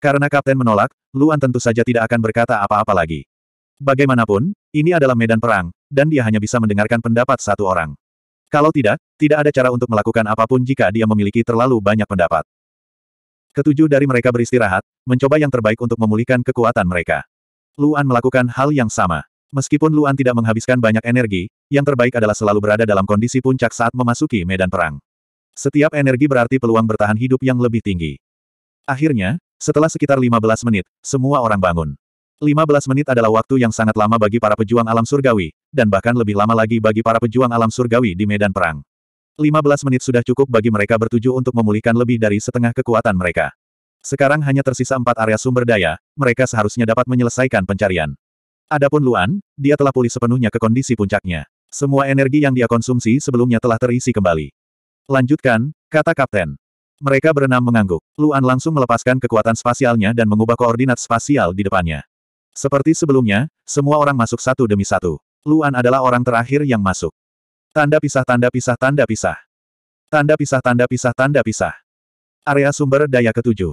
Karena kapten menolak, Luan tentu saja tidak akan berkata apa-apa lagi. Bagaimanapun, ini adalah medan perang, dan dia hanya bisa mendengarkan pendapat satu orang. Kalau tidak, tidak ada cara untuk melakukan apapun jika dia memiliki terlalu banyak pendapat. Ketujuh dari mereka beristirahat, mencoba yang terbaik untuk memulihkan kekuatan mereka. Luan melakukan hal yang sama. Meskipun Luan tidak menghabiskan banyak energi, yang terbaik adalah selalu berada dalam kondisi puncak saat memasuki medan perang. Setiap energi berarti peluang bertahan hidup yang lebih tinggi. Akhirnya, setelah sekitar 15 menit, semua orang bangun. 15 menit adalah waktu yang sangat lama bagi para pejuang alam surgawi, dan bahkan lebih lama lagi bagi para pejuang alam surgawi di medan perang. 15 menit sudah cukup bagi mereka bertuju untuk memulihkan lebih dari setengah kekuatan mereka. Sekarang hanya tersisa empat area sumber daya, mereka seharusnya dapat menyelesaikan pencarian. Adapun Luan, dia telah pulih sepenuhnya ke kondisi puncaknya. Semua energi yang dia konsumsi sebelumnya telah terisi kembali. Lanjutkan, kata kapten. Mereka berenam mengangguk. Luan langsung melepaskan kekuatan spasialnya dan mengubah koordinat spasial di depannya. Seperti sebelumnya, semua orang masuk satu demi satu. Luan adalah orang terakhir yang masuk. Tanda pisah tanda pisah tanda pisah. Tanda pisah tanda pisah tanda pisah. Area sumber daya ketujuh.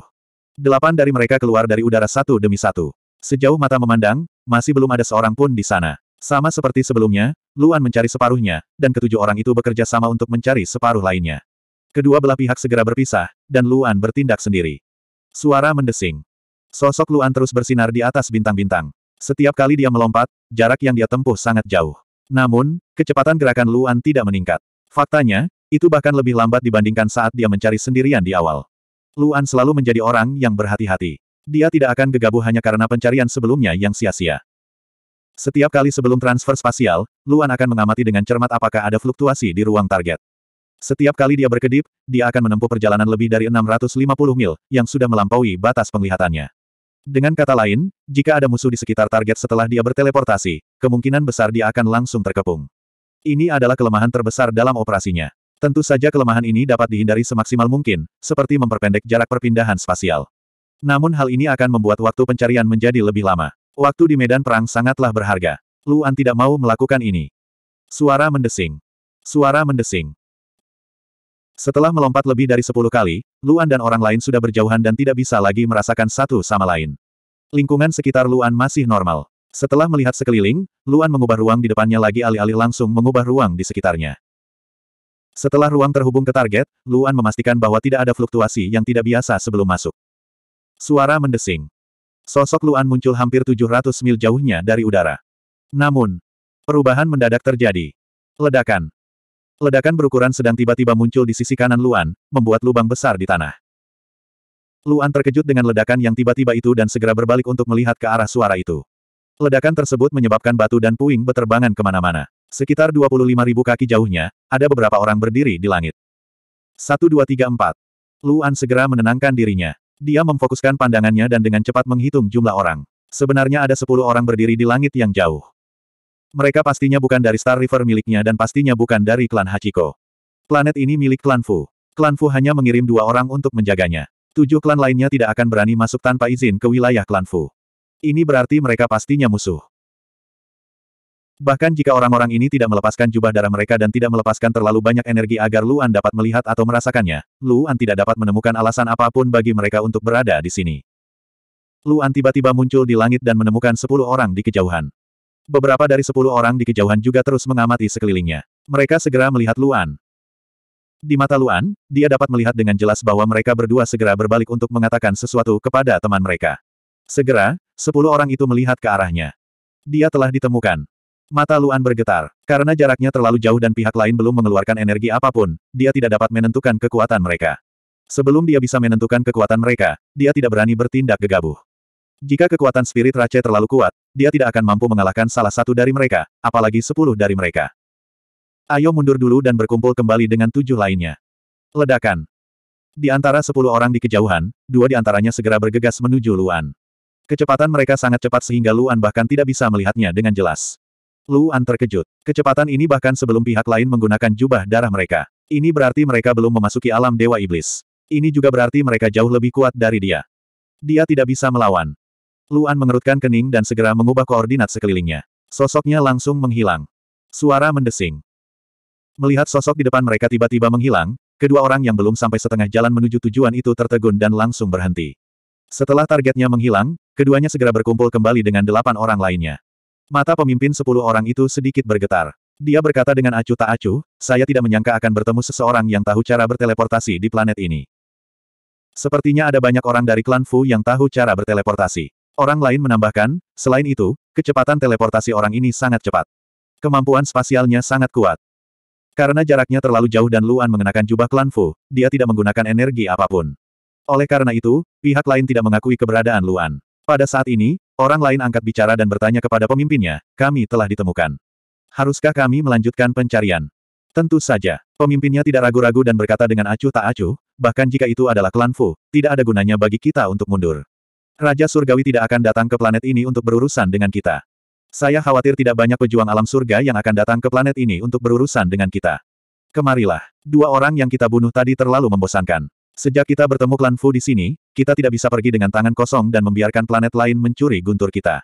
Delapan dari mereka keluar dari udara satu demi satu. Sejauh mata memandang, masih belum ada seorang pun di sana. Sama seperti sebelumnya, Luan mencari separuhnya, dan ketujuh orang itu bekerja sama untuk mencari separuh lainnya. Kedua belah pihak segera berpisah, dan Luan bertindak sendiri. Suara mendesing. Sosok Luan terus bersinar di atas bintang-bintang. Setiap kali dia melompat, jarak yang dia tempuh sangat jauh. Namun, kecepatan gerakan Luan tidak meningkat. Faktanya, itu bahkan lebih lambat dibandingkan saat dia mencari sendirian di awal. Luan selalu menjadi orang yang berhati-hati. Dia tidak akan gegabah hanya karena pencarian sebelumnya yang sia-sia. Setiap kali sebelum transfer spasial, Luan akan mengamati dengan cermat apakah ada fluktuasi di ruang target. Setiap kali dia berkedip, dia akan menempuh perjalanan lebih dari 650 mil, yang sudah melampaui batas penglihatannya. Dengan kata lain, jika ada musuh di sekitar target setelah dia berteleportasi, kemungkinan besar dia akan langsung terkepung. Ini adalah kelemahan terbesar dalam operasinya. Tentu saja kelemahan ini dapat dihindari semaksimal mungkin, seperti memperpendek jarak perpindahan spasial. Namun hal ini akan membuat waktu pencarian menjadi lebih lama. Waktu di medan perang sangatlah berharga. Luan tidak mau melakukan ini. Suara mendesing. Suara mendesing. Setelah melompat lebih dari sepuluh kali, Luan dan orang lain sudah berjauhan dan tidak bisa lagi merasakan satu sama lain. Lingkungan sekitar Luan masih normal. Setelah melihat sekeliling, Luan mengubah ruang di depannya lagi alih-alih langsung mengubah ruang di sekitarnya. Setelah ruang terhubung ke target, Luan memastikan bahwa tidak ada fluktuasi yang tidak biasa sebelum masuk. Suara mendesing. Sosok Luan muncul hampir 700 mil jauhnya dari udara. Namun, perubahan mendadak terjadi. Ledakan. Ledakan berukuran sedang tiba-tiba muncul di sisi kanan Luan, membuat lubang besar di tanah. Luan terkejut dengan ledakan yang tiba-tiba itu dan segera berbalik untuk melihat ke arah suara itu. Ledakan tersebut menyebabkan batu dan puing beterbangan kemana-mana. Sekitar ribu kaki jauhnya, ada beberapa orang berdiri di langit. 1 2 3 4. Luan segera menenangkan dirinya. Dia memfokuskan pandangannya dan dengan cepat menghitung jumlah orang. Sebenarnya ada 10 orang berdiri di langit yang jauh. Mereka pastinya bukan dari Star River miliknya dan pastinya bukan dari klan Hachiko. Planet ini milik klan Fu. Klan Fu hanya mengirim dua orang untuk menjaganya. Tujuh klan lainnya tidak akan berani masuk tanpa izin ke wilayah klan Fu. Ini berarti mereka pastinya musuh. Bahkan jika orang-orang ini tidak melepaskan jubah darah mereka dan tidak melepaskan terlalu banyak energi agar Luan dapat melihat atau merasakannya, Luan tidak dapat menemukan alasan apapun bagi mereka untuk berada di sini. Luan tiba-tiba muncul di langit dan menemukan sepuluh orang di kejauhan. Beberapa dari sepuluh orang di kejauhan juga terus mengamati sekelilingnya. Mereka segera melihat Luan. Di mata Luan, dia dapat melihat dengan jelas bahwa mereka berdua segera berbalik untuk mengatakan sesuatu kepada teman mereka. Segera, sepuluh orang itu melihat ke arahnya. Dia telah ditemukan. Mata Luan bergetar. Karena jaraknya terlalu jauh dan pihak lain belum mengeluarkan energi apapun, dia tidak dapat menentukan kekuatan mereka. Sebelum dia bisa menentukan kekuatan mereka, dia tidak berani bertindak gegabah. Jika kekuatan spirit Rache terlalu kuat, dia tidak akan mampu mengalahkan salah satu dari mereka, apalagi sepuluh dari mereka. Ayo mundur dulu dan berkumpul kembali dengan tujuh lainnya. Ledakan. Di antara sepuluh orang di kejauhan, dua di antaranya segera bergegas menuju Luan. Kecepatan mereka sangat cepat sehingga Luan bahkan tidak bisa melihatnya dengan jelas. Luan terkejut. Kecepatan ini bahkan sebelum pihak lain menggunakan jubah darah mereka. Ini berarti mereka belum memasuki alam Dewa Iblis. Ini juga berarti mereka jauh lebih kuat dari dia. Dia tidak bisa melawan. Luan mengerutkan kening dan segera mengubah koordinat sekelilingnya. Sosoknya langsung menghilang. Suara mendesing. Melihat sosok di depan mereka tiba-tiba menghilang, kedua orang yang belum sampai setengah jalan menuju tujuan itu tertegun dan langsung berhenti. Setelah targetnya menghilang, keduanya segera berkumpul kembali dengan delapan orang lainnya. Mata pemimpin sepuluh orang itu sedikit bergetar. Dia berkata dengan acuh tak acuh, saya tidak menyangka akan bertemu seseorang yang tahu cara berteleportasi di planet ini. Sepertinya ada banyak orang dari klan Fu yang tahu cara berteleportasi. Orang lain menambahkan, selain itu, kecepatan teleportasi orang ini sangat cepat. Kemampuan spasialnya sangat kuat. Karena jaraknya terlalu jauh dan Luan mengenakan jubah klan Fu, dia tidak menggunakan energi apapun. Oleh karena itu, pihak lain tidak mengakui keberadaan Luan. Pada saat ini, orang lain angkat bicara dan bertanya kepada pemimpinnya, kami telah ditemukan. Haruskah kami melanjutkan pencarian? Tentu saja, pemimpinnya tidak ragu-ragu dan berkata dengan acuh tak acuh, bahkan jika itu adalah klan Fu, tidak ada gunanya bagi kita untuk mundur. Raja Surgawi tidak akan datang ke planet ini untuk berurusan dengan kita. Saya khawatir tidak banyak pejuang alam surga yang akan datang ke planet ini untuk berurusan dengan kita. Kemarilah. Dua orang yang kita bunuh tadi terlalu membosankan. Sejak kita bertemu klan Fu di sini, kita tidak bisa pergi dengan tangan kosong dan membiarkan planet lain mencuri guntur kita.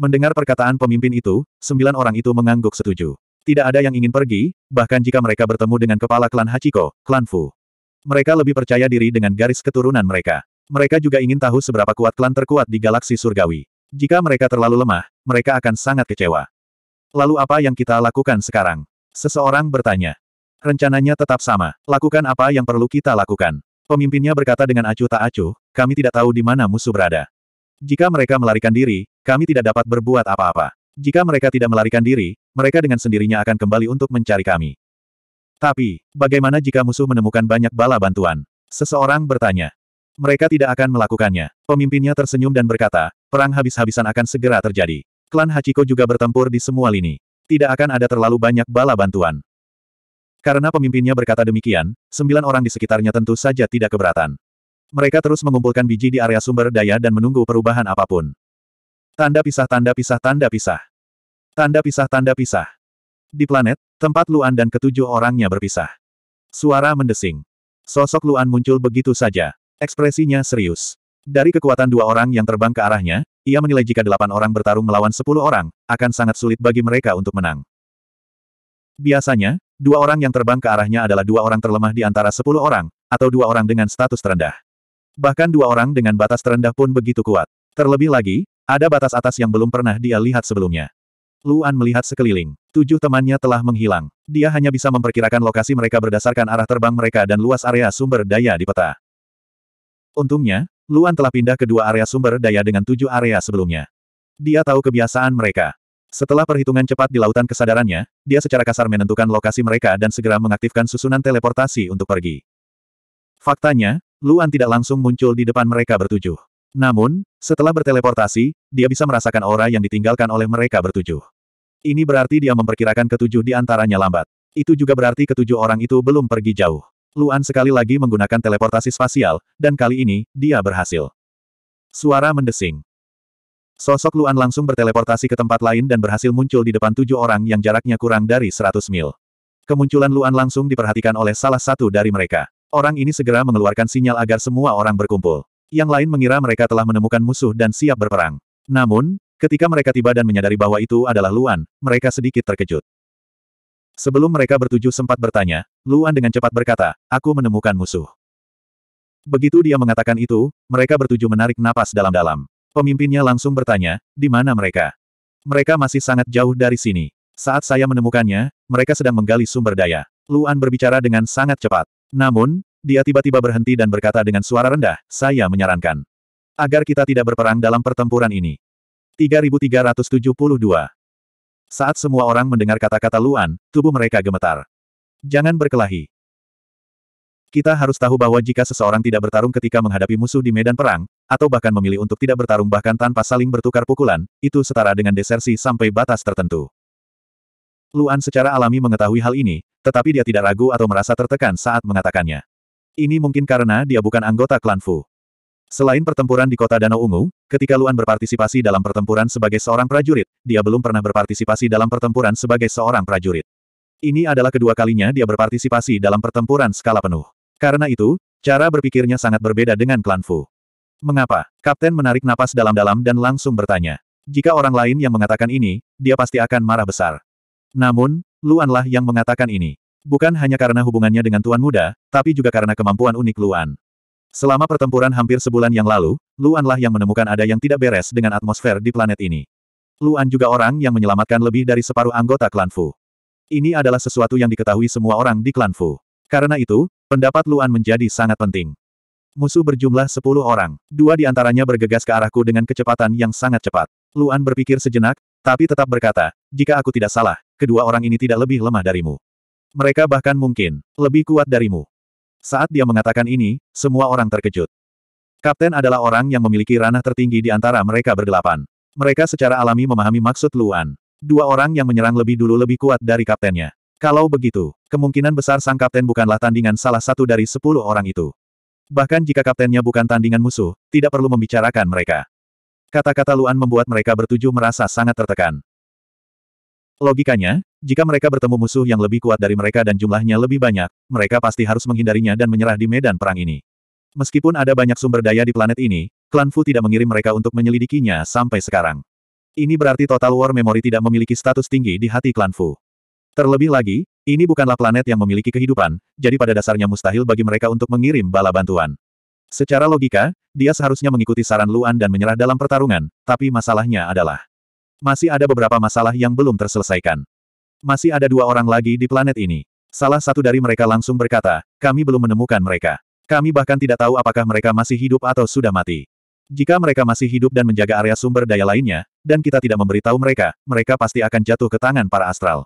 Mendengar perkataan pemimpin itu, sembilan orang itu mengangguk setuju. Tidak ada yang ingin pergi, bahkan jika mereka bertemu dengan kepala klan Hachiko, klan Fu. Mereka lebih percaya diri dengan garis keturunan mereka. Mereka juga ingin tahu seberapa kuat klan terkuat di galaksi surgawi. Jika mereka terlalu lemah, mereka akan sangat kecewa. Lalu apa yang kita lakukan sekarang? Seseorang bertanya. Rencananya tetap sama, lakukan apa yang perlu kita lakukan. Pemimpinnya berkata dengan acuh tak acuh, kami tidak tahu di mana musuh berada. Jika mereka melarikan diri, kami tidak dapat berbuat apa-apa. Jika mereka tidak melarikan diri, mereka dengan sendirinya akan kembali untuk mencari kami. Tapi, bagaimana jika musuh menemukan banyak bala bantuan? Seseorang bertanya. Mereka tidak akan melakukannya. Pemimpinnya tersenyum dan berkata, perang habis-habisan akan segera terjadi. Klan Hachiko juga bertempur di semua lini. Tidak akan ada terlalu banyak bala bantuan. Karena pemimpinnya berkata demikian, sembilan orang di sekitarnya tentu saja tidak keberatan. Mereka terus mengumpulkan biji di area sumber daya dan menunggu perubahan apapun. Tanda pisah tanda pisah tanda pisah. Tanda pisah tanda pisah. Di planet, tempat Luan dan ketujuh orangnya berpisah. Suara mendesing. Sosok Luan muncul begitu saja, Ekspresinya serius. Dari kekuatan dua orang yang terbang ke arahnya, ia menilai jika delapan orang bertarung melawan sepuluh orang, akan sangat sulit bagi mereka untuk menang. Biasanya, dua orang yang terbang ke arahnya adalah dua orang terlemah di antara sepuluh orang, atau dua orang dengan status terendah. Bahkan dua orang dengan batas terendah pun begitu kuat. Terlebih lagi, ada batas atas yang belum pernah dia lihat sebelumnya. Luan melihat sekeliling. Tujuh temannya telah menghilang. Dia hanya bisa memperkirakan lokasi mereka berdasarkan arah terbang mereka dan luas area sumber daya di peta. Untungnya, Luan telah pindah ke dua area sumber daya dengan tujuh area sebelumnya. Dia tahu kebiasaan mereka. Setelah perhitungan cepat di lautan kesadarannya, dia secara kasar menentukan lokasi mereka dan segera mengaktifkan susunan teleportasi untuk pergi. Faktanya, Luan tidak langsung muncul di depan mereka bertujuh. Namun, setelah berteleportasi, dia bisa merasakan aura yang ditinggalkan oleh mereka bertujuh. Ini berarti dia memperkirakan ketujuh di antaranya lambat. Itu juga berarti ketujuh orang itu belum pergi jauh. Luan sekali lagi menggunakan teleportasi spasial, dan kali ini, dia berhasil. Suara mendesing. Sosok Luan langsung berteleportasi ke tempat lain dan berhasil muncul di depan tujuh orang yang jaraknya kurang dari 100 mil. Kemunculan Luan langsung diperhatikan oleh salah satu dari mereka. Orang ini segera mengeluarkan sinyal agar semua orang berkumpul. Yang lain mengira mereka telah menemukan musuh dan siap berperang. Namun, ketika mereka tiba dan menyadari bahwa itu adalah Luan, mereka sedikit terkejut. Sebelum mereka bertuju, sempat bertanya, Luan dengan cepat berkata, aku menemukan musuh. Begitu dia mengatakan itu, mereka bertuju menarik napas dalam-dalam. Pemimpinnya langsung bertanya, di mana mereka? Mereka masih sangat jauh dari sini. Saat saya menemukannya, mereka sedang menggali sumber daya. Luan berbicara dengan sangat cepat. Namun, dia tiba-tiba berhenti dan berkata dengan suara rendah, saya menyarankan. Agar kita tidak berperang dalam pertempuran ini. 3372 saat semua orang mendengar kata-kata Luan, tubuh mereka gemetar. Jangan berkelahi. Kita harus tahu bahwa jika seseorang tidak bertarung ketika menghadapi musuh di medan perang, atau bahkan memilih untuk tidak bertarung bahkan tanpa saling bertukar pukulan, itu setara dengan desersi sampai batas tertentu. Luan secara alami mengetahui hal ini, tetapi dia tidak ragu atau merasa tertekan saat mengatakannya. Ini mungkin karena dia bukan anggota klan Fu. Selain pertempuran di kota Danau Ungu, ketika Luan berpartisipasi dalam pertempuran sebagai seorang prajurit, dia belum pernah berpartisipasi dalam pertempuran sebagai seorang prajurit. Ini adalah kedua kalinya dia berpartisipasi dalam pertempuran skala penuh. Karena itu, cara berpikirnya sangat berbeda dengan klan Fu. Mengapa? Kapten menarik napas dalam-dalam dan langsung bertanya. Jika orang lain yang mengatakan ini, dia pasti akan marah besar. Namun, Luanlah yang mengatakan ini. Bukan hanya karena hubungannya dengan Tuan Muda, tapi juga karena kemampuan unik Luan. Selama pertempuran hampir sebulan yang lalu, Luanlah yang menemukan ada yang tidak beres dengan atmosfer di planet ini. Luan juga orang yang menyelamatkan lebih dari separuh anggota klan Fu. Ini adalah sesuatu yang diketahui semua orang di klan Fu. Karena itu, pendapat Luan menjadi sangat penting. Musuh berjumlah 10 orang. Dua di antaranya bergegas ke arahku dengan kecepatan yang sangat cepat. Luan berpikir sejenak, tapi tetap berkata, jika aku tidak salah, kedua orang ini tidak lebih lemah darimu. Mereka bahkan mungkin, lebih kuat darimu. Saat dia mengatakan ini, semua orang terkejut. Kapten adalah orang yang memiliki ranah tertinggi di antara mereka berdelapan. Mereka secara alami memahami maksud Luan. Dua orang yang menyerang lebih dulu lebih kuat dari kaptennya. Kalau begitu, kemungkinan besar sang kapten bukanlah tandingan salah satu dari sepuluh orang itu. Bahkan jika kaptennya bukan tandingan musuh, tidak perlu membicarakan mereka. Kata-kata Luan membuat mereka bertujuh merasa sangat tertekan. Logikanya, jika mereka bertemu musuh yang lebih kuat dari mereka dan jumlahnya lebih banyak, mereka pasti harus menghindarinya dan menyerah di medan perang ini. Meskipun ada banyak sumber daya di planet ini, klan Fu tidak mengirim mereka untuk menyelidikinya sampai sekarang. Ini berarti Total War Memory tidak memiliki status tinggi di hati klan Fu. Terlebih lagi, ini bukanlah planet yang memiliki kehidupan, jadi pada dasarnya mustahil bagi mereka untuk mengirim bala bantuan. Secara logika, dia seharusnya mengikuti saran Luan dan menyerah dalam pertarungan, tapi masalahnya adalah masih ada beberapa masalah yang belum terselesaikan. Masih ada dua orang lagi di planet ini. Salah satu dari mereka langsung berkata, kami belum menemukan mereka. Kami bahkan tidak tahu apakah mereka masih hidup atau sudah mati. Jika mereka masih hidup dan menjaga area sumber daya lainnya, dan kita tidak memberitahu mereka, mereka pasti akan jatuh ke tangan para astral.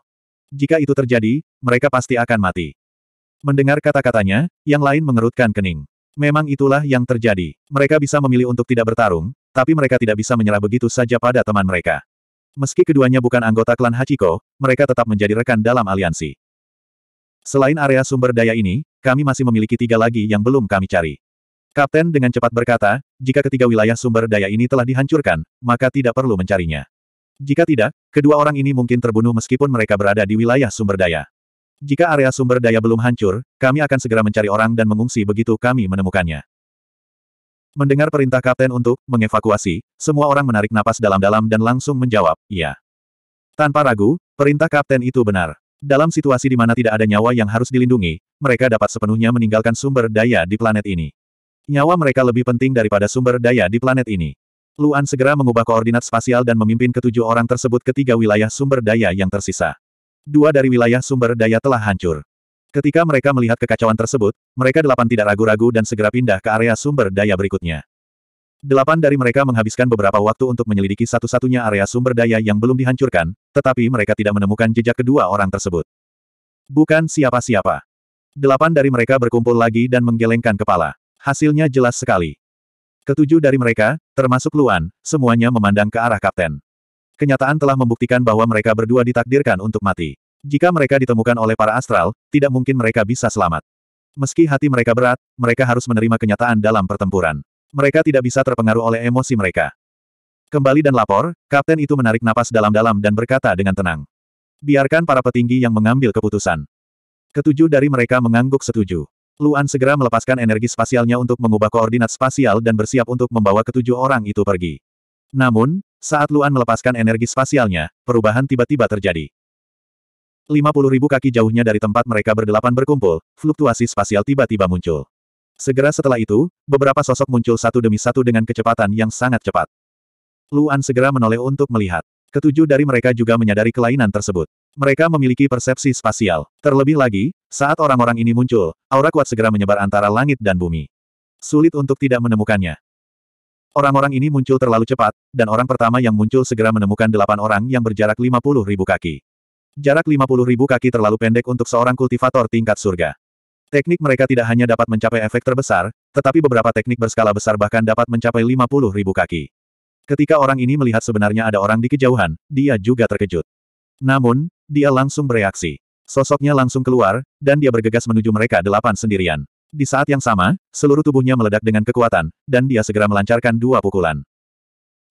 Jika itu terjadi, mereka pasti akan mati. Mendengar kata-katanya, yang lain mengerutkan kening. Memang itulah yang terjadi. Mereka bisa memilih untuk tidak bertarung, tapi mereka tidak bisa menyerah begitu saja pada teman mereka. Meski keduanya bukan anggota klan Hachiko, mereka tetap menjadi rekan dalam aliansi. Selain area sumber daya ini, kami masih memiliki tiga lagi yang belum kami cari. Kapten dengan cepat berkata, jika ketiga wilayah sumber daya ini telah dihancurkan, maka tidak perlu mencarinya. Jika tidak, kedua orang ini mungkin terbunuh meskipun mereka berada di wilayah sumber daya. Jika area sumber daya belum hancur, kami akan segera mencari orang dan mengungsi begitu kami menemukannya. Mendengar perintah kapten untuk mengevakuasi, semua orang menarik napas dalam-dalam dan langsung menjawab, iya. Tanpa ragu, perintah kapten itu benar. Dalam situasi di mana tidak ada nyawa yang harus dilindungi, mereka dapat sepenuhnya meninggalkan sumber daya di planet ini. Nyawa mereka lebih penting daripada sumber daya di planet ini. Luan segera mengubah koordinat spasial dan memimpin ketujuh orang tersebut ke tiga wilayah sumber daya yang tersisa. Dua dari wilayah sumber daya telah hancur. Ketika mereka melihat kekacauan tersebut, mereka delapan tidak ragu-ragu dan segera pindah ke area sumber daya berikutnya. Delapan dari mereka menghabiskan beberapa waktu untuk menyelidiki satu-satunya area sumber daya yang belum dihancurkan, tetapi mereka tidak menemukan jejak kedua orang tersebut. Bukan siapa-siapa. Delapan dari mereka berkumpul lagi dan menggelengkan kepala. Hasilnya jelas sekali. Ketujuh dari mereka, termasuk Luan, semuanya memandang ke arah kapten. Kenyataan telah membuktikan bahwa mereka berdua ditakdirkan untuk mati. Jika mereka ditemukan oleh para astral, tidak mungkin mereka bisa selamat. Meski hati mereka berat, mereka harus menerima kenyataan dalam pertempuran. Mereka tidak bisa terpengaruh oleh emosi mereka. Kembali dan lapor, kapten itu menarik napas dalam-dalam dan berkata dengan tenang. Biarkan para petinggi yang mengambil keputusan. Ketujuh dari mereka mengangguk setuju. Luan segera melepaskan energi spasialnya untuk mengubah koordinat spasial dan bersiap untuk membawa ketujuh orang itu pergi. Namun, saat Luan melepaskan energi spasialnya, perubahan tiba-tiba terjadi. 50 ribu kaki jauhnya dari tempat mereka berdelapan berkumpul, fluktuasi spasial tiba-tiba muncul. Segera setelah itu, beberapa sosok muncul satu demi satu dengan kecepatan yang sangat cepat. Luan segera menoleh untuk melihat. Ketujuh dari mereka juga menyadari kelainan tersebut. Mereka memiliki persepsi spasial. Terlebih lagi, saat orang-orang ini muncul, aura kuat segera menyebar antara langit dan bumi. Sulit untuk tidak menemukannya. Orang-orang ini muncul terlalu cepat, dan orang pertama yang muncul segera menemukan delapan orang yang berjarak 50 ribu kaki. Jarak ribu kaki terlalu pendek untuk seorang kultivator tingkat surga. Teknik mereka tidak hanya dapat mencapai efek terbesar, tetapi beberapa teknik berskala besar bahkan dapat mencapai ribu kaki. Ketika orang ini melihat sebenarnya ada orang di kejauhan, dia juga terkejut. Namun, dia langsung bereaksi. Sosoknya langsung keluar, dan dia bergegas menuju mereka delapan sendirian. Di saat yang sama, seluruh tubuhnya meledak dengan kekuatan, dan dia segera melancarkan dua pukulan.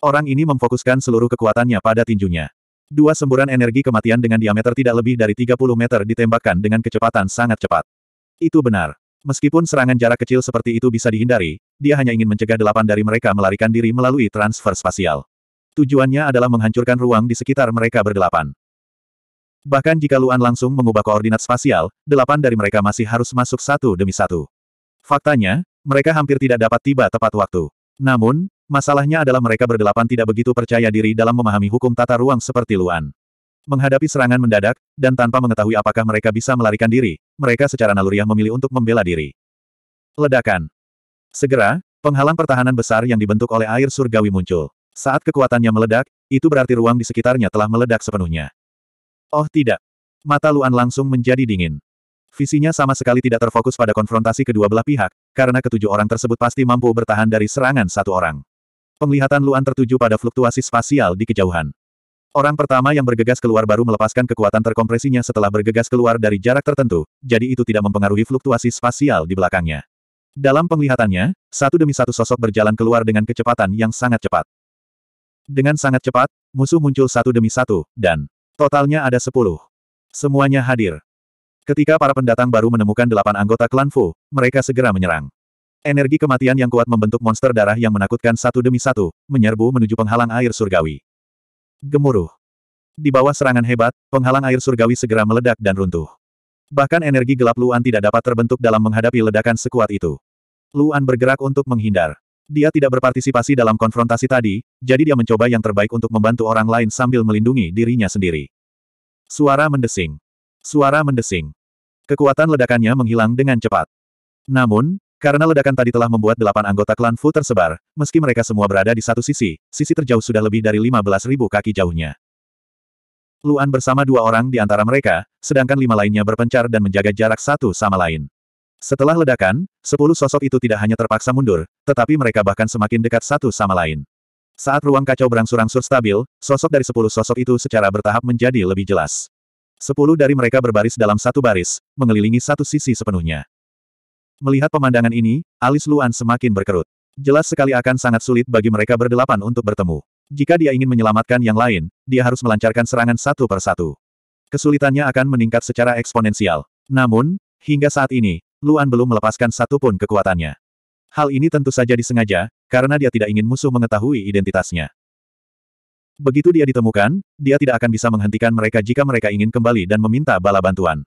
Orang ini memfokuskan seluruh kekuatannya pada tinjunya. Dua semburan energi kematian dengan diameter tidak lebih dari 30 meter ditembakkan dengan kecepatan sangat cepat. Itu benar. Meskipun serangan jarak kecil seperti itu bisa dihindari, dia hanya ingin mencegah delapan dari mereka melarikan diri melalui transfer spasial. Tujuannya adalah menghancurkan ruang di sekitar mereka berdelapan. Bahkan jika Luan langsung mengubah koordinat spasial, delapan dari mereka masih harus masuk satu demi satu. Faktanya, mereka hampir tidak dapat tiba tepat waktu. Namun, Masalahnya adalah mereka berdelapan tidak begitu percaya diri dalam memahami hukum tata ruang seperti Luan. Menghadapi serangan mendadak, dan tanpa mengetahui apakah mereka bisa melarikan diri, mereka secara naluriah memilih untuk membela diri. Ledakan. Segera, penghalang pertahanan besar yang dibentuk oleh air surgawi muncul. Saat kekuatannya meledak, itu berarti ruang di sekitarnya telah meledak sepenuhnya. Oh tidak. Mata Luan langsung menjadi dingin. Visinya sama sekali tidak terfokus pada konfrontasi kedua belah pihak, karena ketujuh orang tersebut pasti mampu bertahan dari serangan satu orang. Penglihatan Luan tertuju pada fluktuasi spasial di kejauhan. Orang pertama yang bergegas keluar baru melepaskan kekuatan terkompresinya setelah bergegas keluar dari jarak tertentu, jadi itu tidak mempengaruhi fluktuasi spasial di belakangnya. Dalam penglihatannya, satu demi satu sosok berjalan keluar dengan kecepatan yang sangat cepat. Dengan sangat cepat, musuh muncul satu demi satu, dan totalnya ada sepuluh. Semuanya hadir. Ketika para pendatang baru menemukan delapan anggota klan Fu, mereka segera menyerang. Energi kematian yang kuat membentuk monster darah yang menakutkan satu demi satu, menyerbu menuju penghalang air surgawi. Gemuruh. Di bawah serangan hebat, penghalang air surgawi segera meledak dan runtuh. Bahkan energi gelap Luan tidak dapat terbentuk dalam menghadapi ledakan sekuat itu. Luan bergerak untuk menghindar. Dia tidak berpartisipasi dalam konfrontasi tadi, jadi dia mencoba yang terbaik untuk membantu orang lain sambil melindungi dirinya sendiri. Suara mendesing. Suara mendesing. Kekuatan ledakannya menghilang dengan cepat. Namun, karena ledakan tadi telah membuat delapan anggota klan Fu tersebar, meski mereka semua berada di satu sisi, sisi terjauh sudah lebih dari 15.000 kaki jauhnya. Luan bersama dua orang di antara mereka, sedangkan lima lainnya berpencar dan menjaga jarak satu sama lain. Setelah ledakan, sepuluh sosok itu tidak hanya terpaksa mundur, tetapi mereka bahkan semakin dekat satu sama lain. Saat ruang kacau berangsur-angsur stabil, sosok dari sepuluh sosok itu secara bertahap menjadi lebih jelas. Sepuluh dari mereka berbaris dalam satu baris, mengelilingi satu sisi sepenuhnya. Melihat pemandangan ini, alis Luan semakin berkerut. Jelas sekali akan sangat sulit bagi mereka berdelapan untuk bertemu. Jika dia ingin menyelamatkan yang lain, dia harus melancarkan serangan satu per satu. Kesulitannya akan meningkat secara eksponensial. Namun, hingga saat ini, Luan belum melepaskan satupun kekuatannya. Hal ini tentu saja disengaja, karena dia tidak ingin musuh mengetahui identitasnya. Begitu dia ditemukan, dia tidak akan bisa menghentikan mereka jika mereka ingin kembali dan meminta bala bantuan.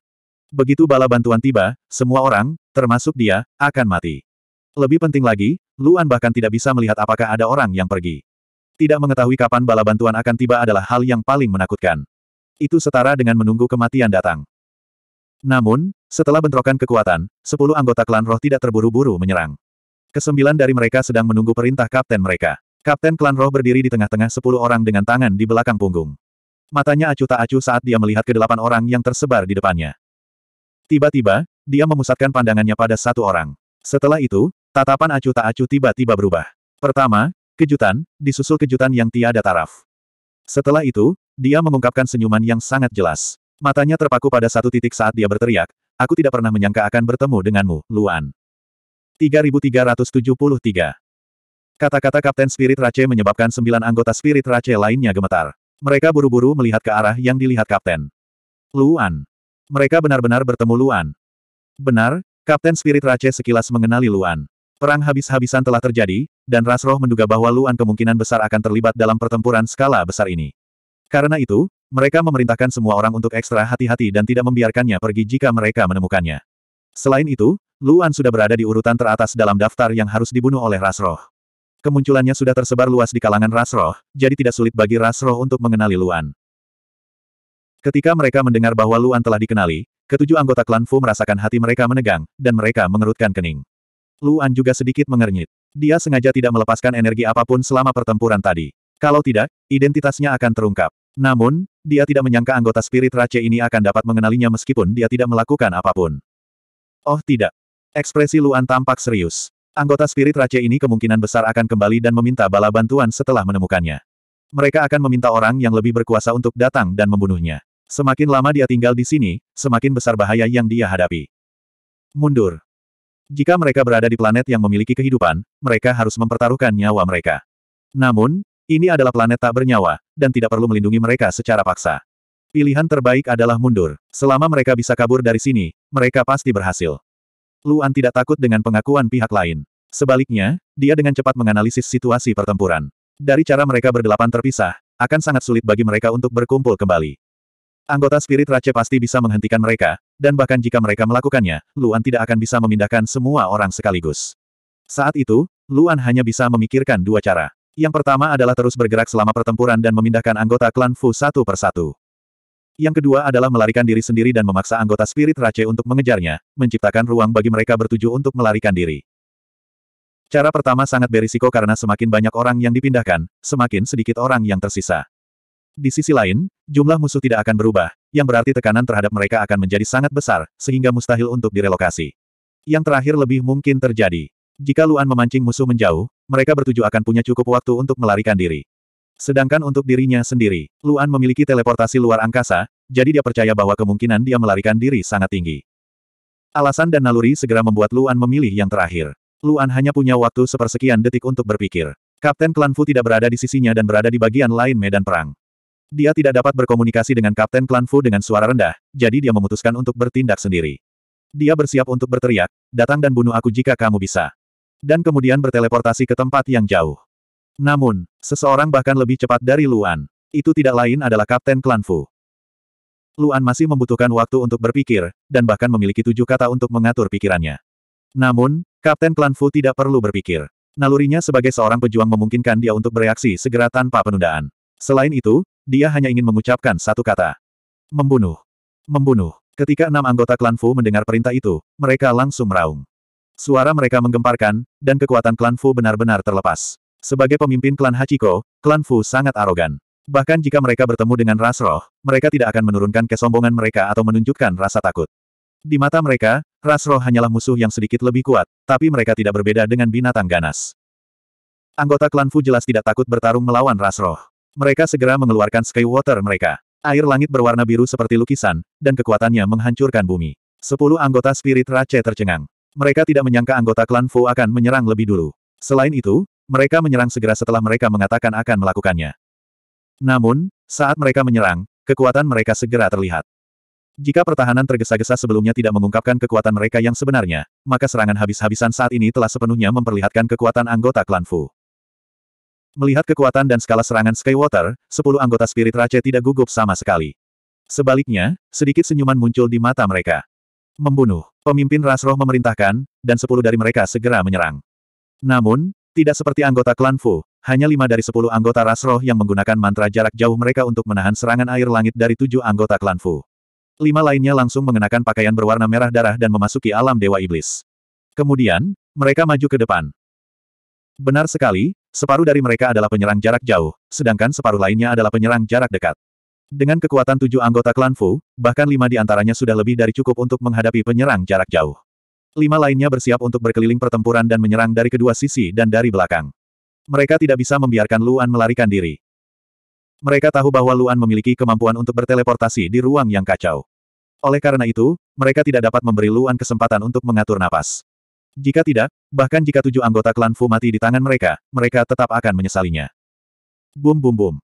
Begitu bala bantuan tiba, semua orang, termasuk dia, akan mati. Lebih penting lagi, Luan bahkan tidak bisa melihat apakah ada orang yang pergi. Tidak mengetahui kapan bala bantuan akan tiba adalah hal yang paling menakutkan. Itu setara dengan menunggu kematian datang. Namun, setelah bentrokan kekuatan, sepuluh anggota klan roh tidak terburu-buru menyerang. Kesembilan dari mereka sedang menunggu perintah kapten mereka. Kapten klan roh berdiri di tengah-tengah sepuluh orang dengan tangan di belakang punggung. Matanya acuh tak acuh saat dia melihat kedelapan orang yang tersebar di depannya. Tiba-tiba, dia memusatkan pandangannya pada satu orang. Setelah itu, tatapan acu tak acu tiba-tiba berubah. Pertama, kejutan, disusul kejutan yang tiada taraf. Setelah itu, dia mengungkapkan senyuman yang sangat jelas. Matanya terpaku pada satu titik saat dia berteriak, aku tidak pernah menyangka akan bertemu denganmu, Luan. 3373 Kata-kata Kapten Spirit Rache menyebabkan sembilan anggota Spirit Rache lainnya gemetar. Mereka buru-buru melihat ke arah yang dilihat Kapten. Luan. Mereka benar-benar bertemu Luan. Benar, Kapten Spirit Rache sekilas mengenali Luan. Perang habis-habisan telah terjadi, dan Rasroh menduga bahwa Luan kemungkinan besar akan terlibat dalam pertempuran skala besar ini. Karena itu, mereka memerintahkan semua orang untuk ekstra hati-hati dan tidak membiarkannya pergi jika mereka menemukannya. Selain itu, Luan sudah berada di urutan teratas dalam daftar yang harus dibunuh oleh Rasroh. Kemunculannya sudah tersebar luas di kalangan Rasroh, jadi tidak sulit bagi Rasroh untuk mengenali Luan. Ketika mereka mendengar bahwa Luan telah dikenali, ketujuh anggota klan Fu merasakan hati mereka menegang, dan mereka mengerutkan kening. Luan juga sedikit mengernyit. Dia sengaja tidak melepaskan energi apapun selama pertempuran tadi. Kalau tidak, identitasnya akan terungkap. Namun, dia tidak menyangka anggota spirit Rache ini akan dapat mengenalinya meskipun dia tidak melakukan apapun. Oh tidak. Ekspresi Luan tampak serius. Anggota spirit Rache ini kemungkinan besar akan kembali dan meminta bala bantuan setelah menemukannya. Mereka akan meminta orang yang lebih berkuasa untuk datang dan membunuhnya. Semakin lama dia tinggal di sini, semakin besar bahaya yang dia hadapi. Mundur. Jika mereka berada di planet yang memiliki kehidupan, mereka harus mempertaruhkan nyawa mereka. Namun, ini adalah planet tak bernyawa, dan tidak perlu melindungi mereka secara paksa. Pilihan terbaik adalah mundur. Selama mereka bisa kabur dari sini, mereka pasti berhasil. Luan tidak takut dengan pengakuan pihak lain. Sebaliknya, dia dengan cepat menganalisis situasi pertempuran. Dari cara mereka berdelapan terpisah, akan sangat sulit bagi mereka untuk berkumpul kembali. Anggota spirit Rache pasti bisa menghentikan mereka, dan bahkan jika mereka melakukannya, Luan tidak akan bisa memindahkan semua orang sekaligus. Saat itu, Luan hanya bisa memikirkan dua cara. Yang pertama adalah terus bergerak selama pertempuran dan memindahkan anggota klan Fu satu persatu. Yang kedua adalah melarikan diri sendiri dan memaksa anggota spirit Rache untuk mengejarnya, menciptakan ruang bagi mereka bertuju untuk melarikan diri. Cara pertama sangat berisiko karena semakin banyak orang yang dipindahkan, semakin sedikit orang yang tersisa. Di sisi lain, jumlah musuh tidak akan berubah, yang berarti tekanan terhadap mereka akan menjadi sangat besar, sehingga mustahil untuk direlokasi. Yang terakhir lebih mungkin terjadi. Jika Luan memancing musuh menjauh, mereka bertujuh akan punya cukup waktu untuk melarikan diri. Sedangkan untuk dirinya sendiri, Luan memiliki teleportasi luar angkasa, jadi dia percaya bahwa kemungkinan dia melarikan diri sangat tinggi. Alasan dan naluri segera membuat Luan memilih yang terakhir. Luan hanya punya waktu sepersekian detik untuk berpikir. Kapten Klan Fu tidak berada di sisinya dan berada di bagian lain medan perang. Dia tidak dapat berkomunikasi dengan Kapten Klan Fu dengan suara rendah, jadi dia memutuskan untuk bertindak sendiri. Dia bersiap untuk berteriak, datang dan bunuh aku jika kamu bisa. Dan kemudian berteleportasi ke tempat yang jauh. Namun, seseorang bahkan lebih cepat dari Luan. Itu tidak lain adalah Kapten Klan Fu. Luan masih membutuhkan waktu untuk berpikir, dan bahkan memiliki tujuh kata untuk mengatur pikirannya. Namun, Kapten Klan Fu tidak perlu berpikir. Nalurinya sebagai seorang pejuang memungkinkan dia untuk bereaksi segera tanpa penundaan. Selain itu, dia hanya ingin mengucapkan satu kata. Membunuh. Membunuh. Ketika enam anggota klan Fu mendengar perintah itu, mereka langsung meraung. Suara mereka menggemparkan, dan kekuatan klan Fu benar-benar terlepas. Sebagai pemimpin klan Hachiko, klan Fu sangat arogan. Bahkan jika mereka bertemu dengan ras roh, mereka tidak akan menurunkan kesombongan mereka atau menunjukkan rasa takut. Di mata mereka, ras roh hanyalah musuh yang sedikit lebih kuat, tapi mereka tidak berbeda dengan binatang ganas. Anggota klan Fu jelas tidak takut bertarung melawan ras roh. Mereka segera mengeluarkan Skywater mereka. Air langit berwarna biru seperti lukisan, dan kekuatannya menghancurkan bumi. Sepuluh anggota spirit Raja tercengang. Mereka tidak menyangka anggota klan Fu akan menyerang lebih dulu. Selain itu, mereka menyerang segera setelah mereka mengatakan akan melakukannya. Namun, saat mereka menyerang, kekuatan mereka segera terlihat. Jika pertahanan tergesa-gesa sebelumnya tidak mengungkapkan kekuatan mereka yang sebenarnya, maka serangan habis-habisan saat ini telah sepenuhnya memperlihatkan kekuatan anggota klan Fu. Melihat kekuatan dan skala serangan Skywater, sepuluh anggota Spirit Race tidak gugup sama sekali. Sebaliknya, sedikit senyuman muncul di mata mereka. Membunuh. Pemimpin Rasroh memerintahkan, dan sepuluh dari mereka segera menyerang. Namun, tidak seperti anggota klan Fu, hanya lima dari sepuluh anggota Rasroh yang menggunakan mantra jarak jauh mereka untuk menahan serangan air langit dari tujuh anggota klan Fu. Lima lainnya langsung mengenakan pakaian berwarna merah darah dan memasuki alam Dewa Iblis. Kemudian, mereka maju ke depan. Benar sekali, Separuh dari mereka adalah penyerang jarak jauh, sedangkan separuh lainnya adalah penyerang jarak dekat. Dengan kekuatan tujuh anggota klan Fu, bahkan lima di antaranya sudah lebih dari cukup untuk menghadapi penyerang jarak jauh. Lima lainnya bersiap untuk berkeliling pertempuran dan menyerang dari kedua sisi dan dari belakang. Mereka tidak bisa membiarkan Luan melarikan diri. Mereka tahu bahwa Luan memiliki kemampuan untuk berteleportasi di ruang yang kacau. Oleh karena itu, mereka tidak dapat memberi Luan kesempatan untuk mengatur napas. Jika tidak, bahkan jika tujuh anggota klan Fu mati di tangan mereka, mereka tetap akan menyesalinya. Bum bum bum.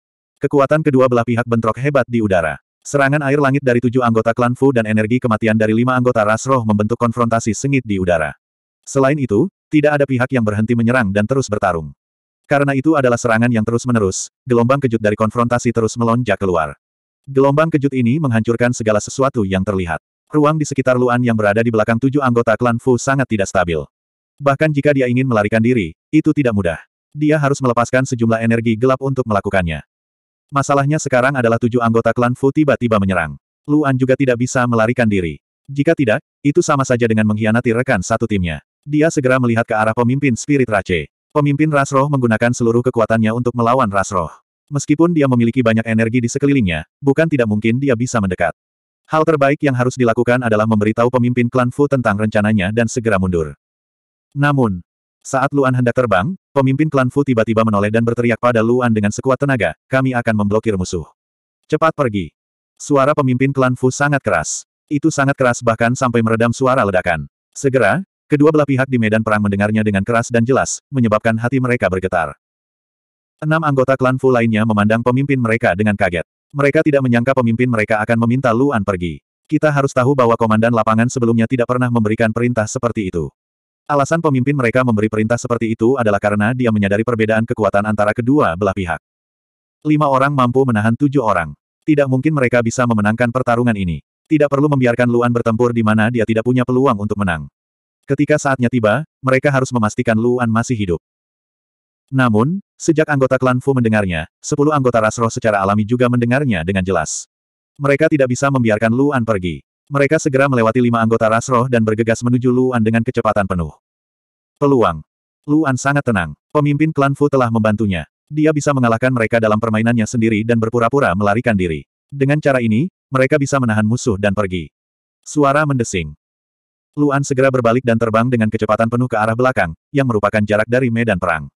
Kekuatan kedua belah pihak bentrok hebat di udara. Serangan air langit dari tujuh anggota klan Fu dan energi kematian dari lima anggota ras roh membentuk konfrontasi sengit di udara. Selain itu, tidak ada pihak yang berhenti menyerang dan terus bertarung. Karena itu adalah serangan yang terus-menerus, gelombang kejut dari konfrontasi terus melonjak keluar. Gelombang kejut ini menghancurkan segala sesuatu yang terlihat. Ruang di sekitar Luan yang berada di belakang tujuh anggota klan Fu sangat tidak stabil. Bahkan jika dia ingin melarikan diri, itu tidak mudah. Dia harus melepaskan sejumlah energi gelap untuk melakukannya. Masalahnya sekarang adalah tujuh anggota klan Fu tiba-tiba menyerang. Luan juga tidak bisa melarikan diri. Jika tidak, itu sama saja dengan mengkhianati rekan satu timnya. Dia segera melihat ke arah pemimpin Spirit Rache. Pemimpin Rasroh menggunakan seluruh kekuatannya untuk melawan Rasroh. Meskipun dia memiliki banyak energi di sekelilingnya, bukan tidak mungkin dia bisa mendekat. Hal terbaik yang harus dilakukan adalah memberitahu pemimpin klan Fu tentang rencananya dan segera mundur. Namun, saat Luan hendak terbang, pemimpin klan Fu tiba-tiba menoleh dan berteriak pada Luan dengan sekuat tenaga, kami akan memblokir musuh. Cepat pergi. Suara pemimpin klan Fu sangat keras. Itu sangat keras bahkan sampai meredam suara ledakan. Segera, kedua belah pihak di medan perang mendengarnya dengan keras dan jelas, menyebabkan hati mereka bergetar. Enam anggota klan Fu lainnya memandang pemimpin mereka dengan kaget. Mereka tidak menyangka pemimpin mereka akan meminta Luan pergi. Kita harus tahu bahwa komandan lapangan sebelumnya tidak pernah memberikan perintah seperti itu. Alasan pemimpin mereka memberi perintah seperti itu adalah karena dia menyadari perbedaan kekuatan antara kedua belah pihak. Lima orang mampu menahan tujuh orang. Tidak mungkin mereka bisa memenangkan pertarungan ini. Tidak perlu membiarkan Luan bertempur di mana dia tidak punya peluang untuk menang. Ketika saatnya tiba, mereka harus memastikan Luan masih hidup. Namun, sejak anggota klan Fu mendengarnya, sepuluh anggota ras roh secara alami juga mendengarnya dengan jelas. Mereka tidak bisa membiarkan Luan pergi. Mereka segera melewati lima anggota ras roh dan bergegas menuju Luan dengan kecepatan penuh. Peluang. Luan sangat tenang. Pemimpin klan Fu telah membantunya. Dia bisa mengalahkan mereka dalam permainannya sendiri dan berpura-pura melarikan diri. Dengan cara ini, mereka bisa menahan musuh dan pergi. Suara mendesing. Luan segera berbalik dan terbang dengan kecepatan penuh ke arah belakang, yang merupakan jarak dari medan perang.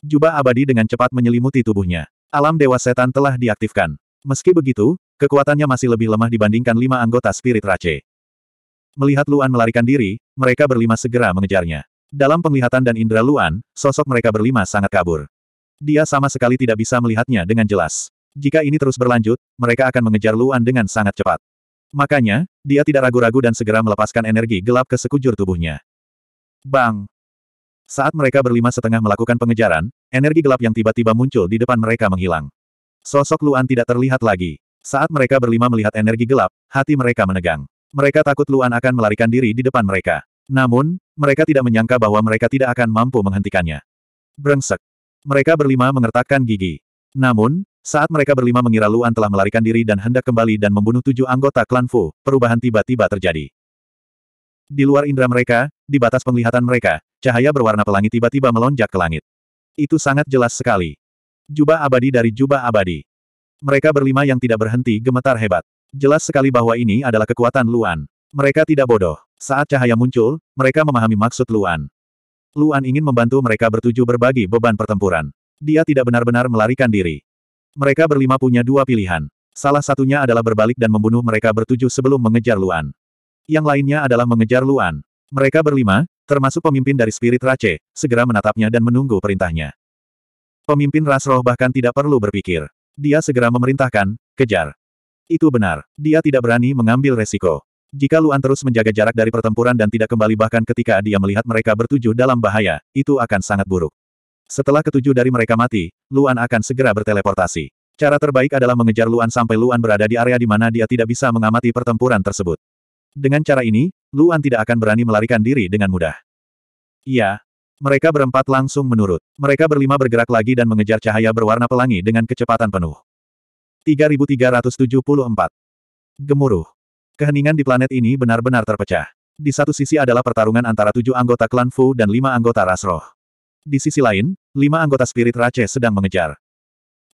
Jubah abadi dengan cepat menyelimuti tubuhnya. Alam Dewa Setan telah diaktifkan. Meski begitu, kekuatannya masih lebih lemah dibandingkan lima anggota Spirit Race. Melihat Luan melarikan diri, mereka berlima segera mengejarnya. Dalam penglihatan dan indera Luan, sosok mereka berlima sangat kabur. Dia sama sekali tidak bisa melihatnya dengan jelas. Jika ini terus berlanjut, mereka akan mengejar Luan dengan sangat cepat. Makanya, dia tidak ragu-ragu dan segera melepaskan energi gelap ke sekujur tubuhnya. Bang! Saat mereka berlima setengah melakukan pengejaran, energi gelap yang tiba-tiba muncul di depan mereka menghilang. Sosok Luan tidak terlihat lagi. Saat mereka berlima melihat energi gelap, hati mereka menegang. Mereka takut Luan akan melarikan diri di depan mereka. Namun, mereka tidak menyangka bahwa mereka tidak akan mampu menghentikannya. Brengsek. Mereka berlima mengertakkan gigi. Namun, saat mereka berlima mengira Luan telah melarikan diri dan hendak kembali dan membunuh tujuh anggota klan Fu, perubahan tiba-tiba terjadi. Di luar indera mereka, di batas penglihatan mereka, cahaya berwarna pelangi tiba-tiba melonjak ke langit. Itu sangat jelas sekali. Jubah abadi dari jubah abadi. Mereka berlima yang tidak berhenti gemetar hebat. Jelas sekali bahwa ini adalah kekuatan Luan. Mereka tidak bodoh. Saat cahaya muncul, mereka memahami maksud Luan. Luan ingin membantu mereka bertuju berbagi beban pertempuran. Dia tidak benar-benar melarikan diri. Mereka berlima punya dua pilihan. Salah satunya adalah berbalik dan membunuh mereka bertuju sebelum mengejar Luan yang lainnya adalah mengejar Luan. Mereka berlima, termasuk pemimpin dari Spirit Race, segera menatapnya dan menunggu perintahnya. Pemimpin ras roh bahkan tidak perlu berpikir. Dia segera memerintahkan, kejar. Itu benar, dia tidak berani mengambil resiko. Jika Luan terus menjaga jarak dari pertempuran dan tidak kembali bahkan ketika dia melihat mereka bertujuh dalam bahaya, itu akan sangat buruk. Setelah ketujuh dari mereka mati, Luan akan segera berteleportasi. Cara terbaik adalah mengejar Luan sampai Luan berada di area di mana dia tidak bisa mengamati pertempuran tersebut. Dengan cara ini, Luan tidak akan berani melarikan diri dengan mudah. Iya. Mereka berempat langsung menurut. Mereka berlima bergerak lagi dan mengejar cahaya berwarna pelangi dengan kecepatan penuh. 3374. Gemuruh. Keheningan di planet ini benar-benar terpecah. Di satu sisi adalah pertarungan antara tujuh anggota klan Fu dan lima anggota ras roh. Di sisi lain, lima anggota spirit Rache sedang mengejar.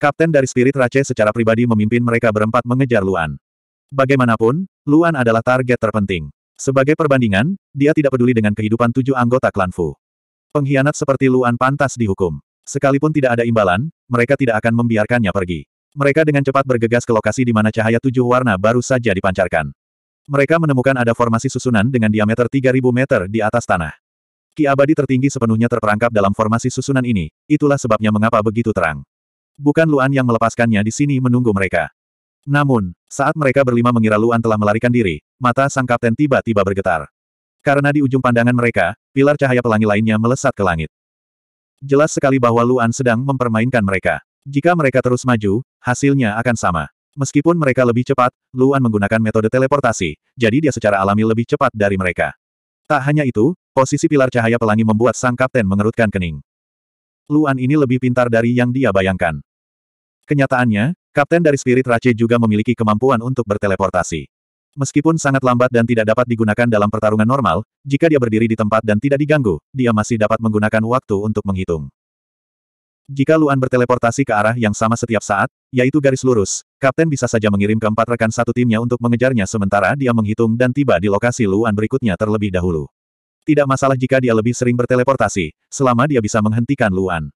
Kapten dari spirit Rache secara pribadi memimpin mereka berempat mengejar Luan. Bagaimanapun, Luan adalah target terpenting. Sebagai perbandingan, dia tidak peduli dengan kehidupan tujuh anggota klan Fu. Pengkhianat seperti Luan pantas dihukum. Sekalipun tidak ada imbalan, mereka tidak akan membiarkannya pergi. Mereka dengan cepat bergegas ke lokasi di mana cahaya tujuh warna baru saja dipancarkan. Mereka menemukan ada formasi susunan dengan diameter 3000 meter di atas tanah. Ki abadi tertinggi sepenuhnya terperangkap dalam formasi susunan ini, itulah sebabnya mengapa begitu terang. Bukan Luan yang melepaskannya di sini menunggu mereka. Namun, saat mereka berlima mengira Luan telah melarikan diri, mata sang kapten tiba-tiba bergetar. Karena di ujung pandangan mereka, pilar cahaya pelangi lainnya melesat ke langit. Jelas sekali bahwa Luan sedang mempermainkan mereka. Jika mereka terus maju, hasilnya akan sama. Meskipun mereka lebih cepat, Luan menggunakan metode teleportasi, jadi dia secara alami lebih cepat dari mereka. Tak hanya itu, posisi pilar cahaya pelangi membuat sang kapten mengerutkan kening. Luan ini lebih pintar dari yang dia bayangkan. Kenyataannya, Kapten dari Spirit Race juga memiliki kemampuan untuk berteleportasi. Meskipun sangat lambat dan tidak dapat digunakan dalam pertarungan normal, jika dia berdiri di tempat dan tidak diganggu, dia masih dapat menggunakan waktu untuk menghitung. Jika Luan berteleportasi ke arah yang sama setiap saat, yaitu garis lurus, Kapten bisa saja mengirim keempat rekan satu timnya untuk mengejarnya sementara dia menghitung dan tiba di lokasi Luan berikutnya terlebih dahulu. Tidak masalah jika dia lebih sering berteleportasi, selama dia bisa menghentikan Luan.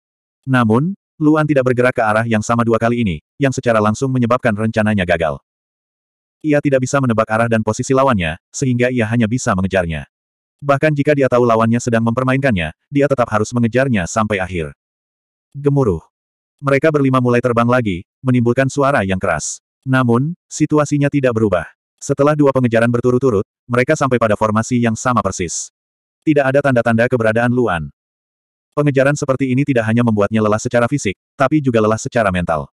Namun, Luan tidak bergerak ke arah yang sama dua kali ini, yang secara langsung menyebabkan rencananya gagal. Ia tidak bisa menebak arah dan posisi lawannya, sehingga ia hanya bisa mengejarnya. Bahkan jika dia tahu lawannya sedang mempermainkannya, dia tetap harus mengejarnya sampai akhir. Gemuruh. Mereka berlima mulai terbang lagi, menimbulkan suara yang keras. Namun, situasinya tidak berubah. Setelah dua pengejaran berturut-turut, mereka sampai pada formasi yang sama persis. Tidak ada tanda-tanda keberadaan Luan. Pengejaran seperti ini tidak hanya membuatnya lelah secara fisik, tapi juga lelah secara mental.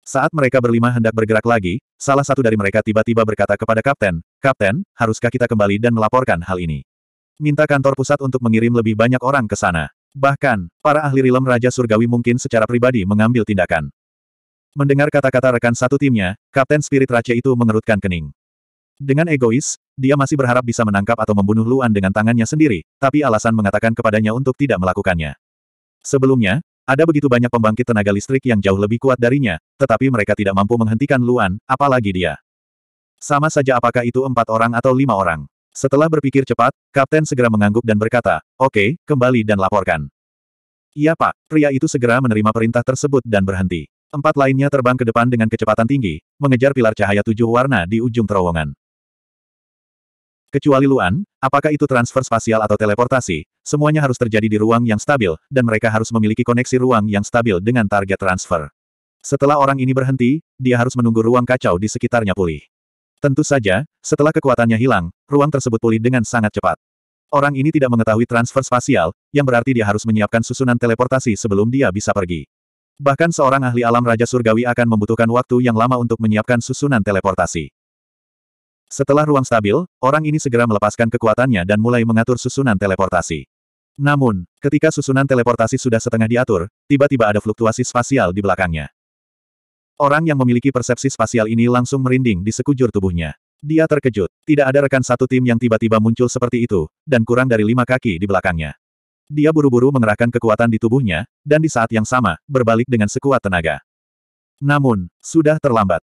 Saat mereka berlima hendak bergerak lagi, salah satu dari mereka tiba-tiba berkata kepada Kapten, Kapten, haruskah kita kembali dan melaporkan hal ini? Minta kantor pusat untuk mengirim lebih banyak orang ke sana. Bahkan, para ahli rilem Raja Surgawi mungkin secara pribadi mengambil tindakan. Mendengar kata-kata rekan satu timnya, Kapten Spirit Raja itu mengerutkan kening. Dengan egois, dia masih berharap bisa menangkap atau membunuh Luan dengan tangannya sendiri, tapi alasan mengatakan kepadanya untuk tidak melakukannya. Sebelumnya, ada begitu banyak pembangkit tenaga listrik yang jauh lebih kuat darinya, tetapi mereka tidak mampu menghentikan Luan, apalagi dia. Sama saja apakah itu empat orang atau lima orang. Setelah berpikir cepat, Kapten segera mengangguk dan berkata, Oke, okay, kembali dan laporkan. Iya pak, pria itu segera menerima perintah tersebut dan berhenti. Empat lainnya terbang ke depan dengan kecepatan tinggi, mengejar pilar cahaya tujuh warna di ujung terowongan. Kecuali Luan, apakah itu transfer spasial atau teleportasi, semuanya harus terjadi di ruang yang stabil, dan mereka harus memiliki koneksi ruang yang stabil dengan target transfer. Setelah orang ini berhenti, dia harus menunggu ruang kacau di sekitarnya pulih. Tentu saja, setelah kekuatannya hilang, ruang tersebut pulih dengan sangat cepat. Orang ini tidak mengetahui transfer spasial, yang berarti dia harus menyiapkan susunan teleportasi sebelum dia bisa pergi. Bahkan seorang ahli alam Raja Surgawi akan membutuhkan waktu yang lama untuk menyiapkan susunan teleportasi. Setelah ruang stabil, orang ini segera melepaskan kekuatannya dan mulai mengatur susunan teleportasi. Namun, ketika susunan teleportasi sudah setengah diatur, tiba-tiba ada fluktuasi spasial di belakangnya. Orang yang memiliki persepsi spasial ini langsung merinding di sekujur tubuhnya. Dia terkejut, tidak ada rekan satu tim yang tiba-tiba muncul seperti itu, dan kurang dari lima kaki di belakangnya. Dia buru-buru mengerahkan kekuatan di tubuhnya, dan di saat yang sama, berbalik dengan sekuat tenaga. Namun, sudah terlambat.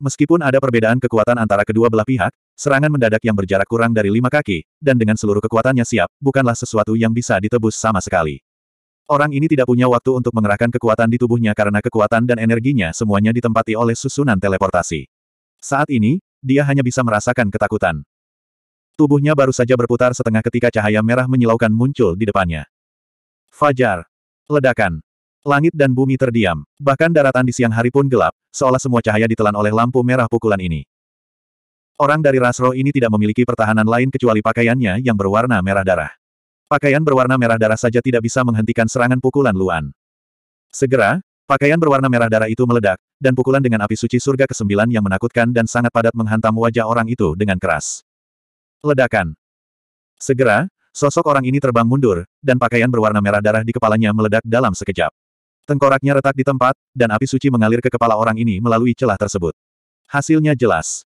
Meskipun ada perbedaan kekuatan antara kedua belah pihak, serangan mendadak yang berjarak kurang dari lima kaki, dan dengan seluruh kekuatannya siap, bukanlah sesuatu yang bisa ditebus sama sekali. Orang ini tidak punya waktu untuk mengerahkan kekuatan di tubuhnya karena kekuatan dan energinya semuanya ditempati oleh susunan teleportasi. Saat ini, dia hanya bisa merasakan ketakutan. Tubuhnya baru saja berputar setengah ketika cahaya merah menyilaukan muncul di depannya. Fajar. Ledakan. Langit dan bumi terdiam, bahkan daratan di siang hari pun gelap, seolah semua cahaya ditelan oleh lampu merah pukulan ini. Orang dari ras roh ini tidak memiliki pertahanan lain kecuali pakaiannya yang berwarna merah darah. Pakaian berwarna merah darah saja tidak bisa menghentikan serangan pukulan Luan. Segera, pakaian berwarna merah darah itu meledak, dan pukulan dengan api suci surga kesembilan yang menakutkan dan sangat padat menghantam wajah orang itu dengan keras. Ledakan. Segera, sosok orang ini terbang mundur, dan pakaian berwarna merah darah di kepalanya meledak dalam sekejap. Tengkoraknya retak di tempat, dan api suci mengalir ke kepala orang ini melalui celah tersebut. Hasilnya jelas.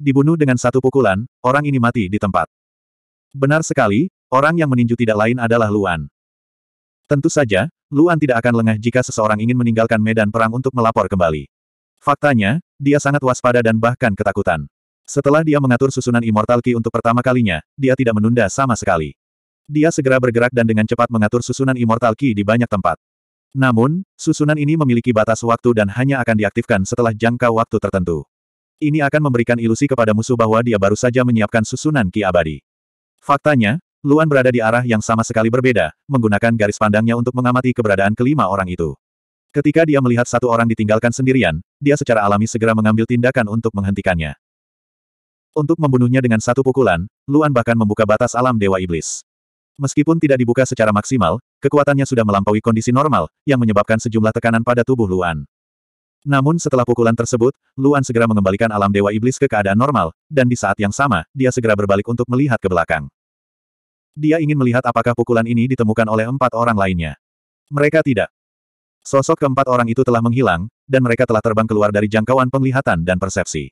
Dibunuh dengan satu pukulan, orang ini mati di tempat. Benar sekali, orang yang meninju tidak lain adalah Luan. Tentu saja, Luan tidak akan lengah jika seseorang ingin meninggalkan medan perang untuk melapor kembali. Faktanya, dia sangat waspada dan bahkan ketakutan. Setelah dia mengatur susunan Immortal Key untuk pertama kalinya, dia tidak menunda sama sekali. Dia segera bergerak dan dengan cepat mengatur susunan Immortal Key di banyak tempat. Namun, susunan ini memiliki batas waktu dan hanya akan diaktifkan setelah jangka waktu tertentu. Ini akan memberikan ilusi kepada musuh bahwa dia baru saja menyiapkan susunan ki abadi. Faktanya, Luan berada di arah yang sama sekali berbeda, menggunakan garis pandangnya untuk mengamati keberadaan kelima orang itu. Ketika dia melihat satu orang ditinggalkan sendirian, dia secara alami segera mengambil tindakan untuk menghentikannya. Untuk membunuhnya dengan satu pukulan, Luan bahkan membuka batas alam Dewa Iblis. Meskipun tidak dibuka secara maksimal, kekuatannya sudah melampaui kondisi normal, yang menyebabkan sejumlah tekanan pada tubuh Luan. Namun setelah pukulan tersebut, Luan segera mengembalikan alam Dewa Iblis ke keadaan normal, dan di saat yang sama, dia segera berbalik untuk melihat ke belakang. Dia ingin melihat apakah pukulan ini ditemukan oleh empat orang lainnya. Mereka tidak. Sosok keempat orang itu telah menghilang, dan mereka telah terbang keluar dari jangkauan penglihatan dan persepsi.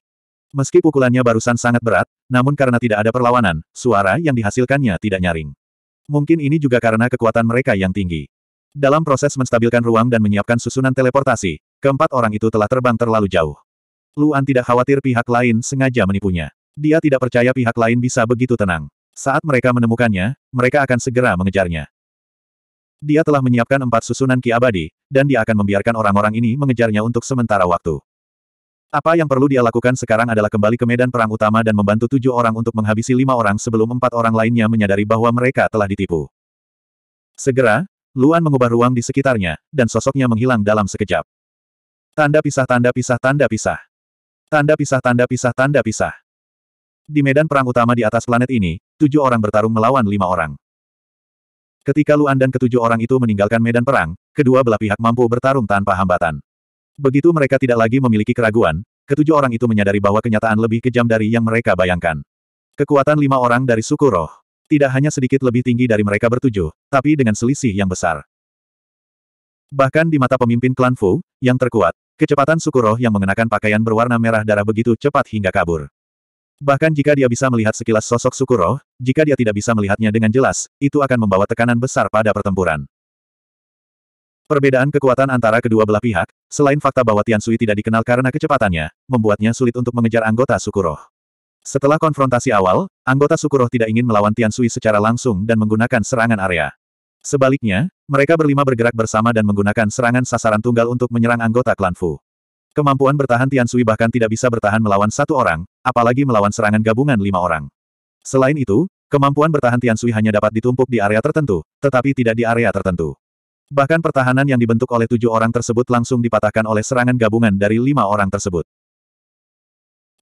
Meski pukulannya barusan sangat berat, namun karena tidak ada perlawanan, suara yang dihasilkannya tidak nyaring. Mungkin ini juga karena kekuatan mereka yang tinggi. Dalam proses menstabilkan ruang dan menyiapkan susunan teleportasi, keempat orang itu telah terbang terlalu jauh. Luan tidak khawatir pihak lain sengaja menipunya. Dia tidak percaya pihak lain bisa begitu tenang. Saat mereka menemukannya, mereka akan segera mengejarnya. Dia telah menyiapkan empat susunan ki abadi, dan dia akan membiarkan orang-orang ini mengejarnya untuk sementara waktu. Apa yang perlu dia lakukan sekarang adalah kembali ke medan perang utama dan membantu tujuh orang untuk menghabisi lima orang sebelum empat orang lainnya menyadari bahwa mereka telah ditipu. Segera, Luan mengubah ruang di sekitarnya, dan sosoknya menghilang dalam sekejap. Tanda pisah tanda pisah tanda pisah. Tanda pisah tanda pisah tanda pisah. Di medan perang utama di atas planet ini, tujuh orang bertarung melawan lima orang. Ketika Luan dan ketujuh orang itu meninggalkan medan perang, kedua belah pihak mampu bertarung tanpa hambatan. Begitu mereka tidak lagi memiliki keraguan, ketujuh orang itu menyadari bahwa kenyataan lebih kejam dari yang mereka bayangkan. Kekuatan lima orang dari suku roh. Tidak hanya sedikit lebih tinggi dari mereka bertujuh, tapi dengan selisih yang besar. Bahkan di mata pemimpin klan Fu, yang terkuat, kecepatan suku roh yang mengenakan pakaian berwarna merah darah begitu cepat hingga kabur. Bahkan jika dia bisa melihat sekilas sosok Sukuro, jika dia tidak bisa melihatnya dengan jelas, itu akan membawa tekanan besar pada pertempuran. Perbedaan kekuatan antara kedua belah pihak, selain fakta bahwa Tian Sui tidak dikenal karena kecepatannya, membuatnya sulit untuk mengejar anggota Sukuroh. Setelah konfrontasi awal, anggota Sukuroh tidak ingin melawan Tian Sui secara langsung dan menggunakan serangan area. Sebaliknya, mereka berlima bergerak bersama dan menggunakan serangan sasaran tunggal untuk menyerang anggota klan Fu. Kemampuan bertahan Tian Sui bahkan tidak bisa bertahan melawan satu orang, apalagi melawan serangan gabungan lima orang. Selain itu, kemampuan bertahan Tian Sui hanya dapat ditumpuk di area tertentu, tetapi tidak di area tertentu. Bahkan pertahanan yang dibentuk oleh tujuh orang tersebut langsung dipatahkan oleh serangan gabungan dari lima orang tersebut.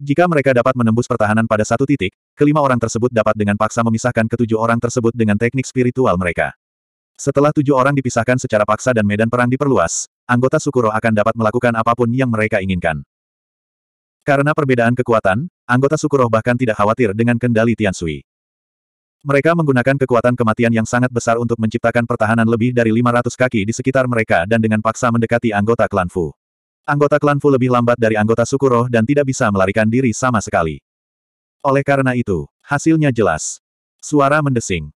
Jika mereka dapat menembus pertahanan pada satu titik, kelima orang tersebut dapat dengan paksa memisahkan ketujuh orang tersebut dengan teknik spiritual mereka. Setelah tujuh orang dipisahkan secara paksa dan medan perang diperluas, anggota Sukuro akan dapat melakukan apapun yang mereka inginkan. Karena perbedaan kekuatan, anggota Sukuro bahkan tidak khawatir dengan kendali Tiansui. Mereka menggunakan kekuatan kematian yang sangat besar untuk menciptakan pertahanan lebih dari 500 kaki di sekitar mereka dan dengan paksa mendekati anggota klan Fu. Anggota klan Fu lebih lambat dari anggota suku Roh dan tidak bisa melarikan diri sama sekali. Oleh karena itu, hasilnya jelas. Suara mendesing.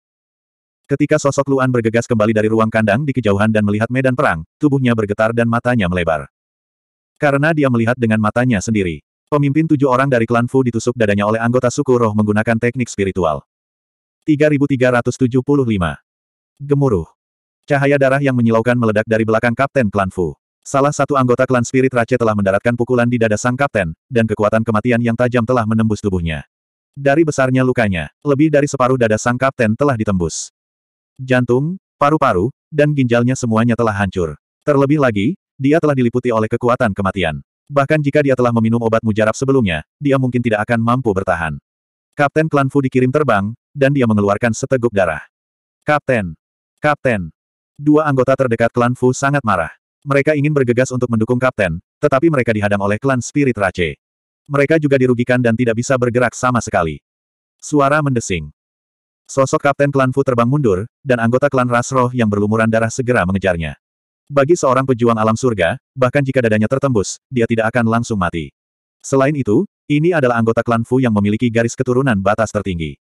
Ketika sosok Luan bergegas kembali dari ruang kandang di kejauhan dan melihat medan perang, tubuhnya bergetar dan matanya melebar. Karena dia melihat dengan matanya sendiri. Pemimpin tujuh orang dari klan Fu ditusuk dadanya oleh anggota suku roh menggunakan teknik spiritual. 3375. Gemuruh. Cahaya darah yang menyilaukan meledak dari belakang Kapten Klan Fu. Salah satu anggota klan Spirit Race telah mendaratkan pukulan di dada sang kapten, dan kekuatan kematian yang tajam telah menembus tubuhnya. Dari besarnya lukanya, lebih dari separuh dada sang kapten telah ditembus. Jantung, paru-paru, dan ginjalnya semuanya telah hancur. Terlebih lagi, dia telah diliputi oleh kekuatan kematian. Bahkan jika dia telah meminum obat mujarab sebelumnya, dia mungkin tidak akan mampu bertahan. Kapten Klan Fu dikirim terbang, dan dia mengeluarkan seteguk darah. Kapten! Kapten! Dua anggota terdekat klan Fu sangat marah. Mereka ingin bergegas untuk mendukung Kapten, tetapi mereka dihadang oleh klan Spirit Race. Mereka juga dirugikan dan tidak bisa bergerak sama sekali. Suara mendesing. Sosok Kapten Klan Fu terbang mundur, dan anggota klan Rasroh yang berlumuran darah segera mengejarnya. Bagi seorang pejuang alam surga, bahkan jika dadanya tertembus, dia tidak akan langsung mati. Selain itu, ini adalah anggota klan Fu yang memiliki garis keturunan batas tertinggi.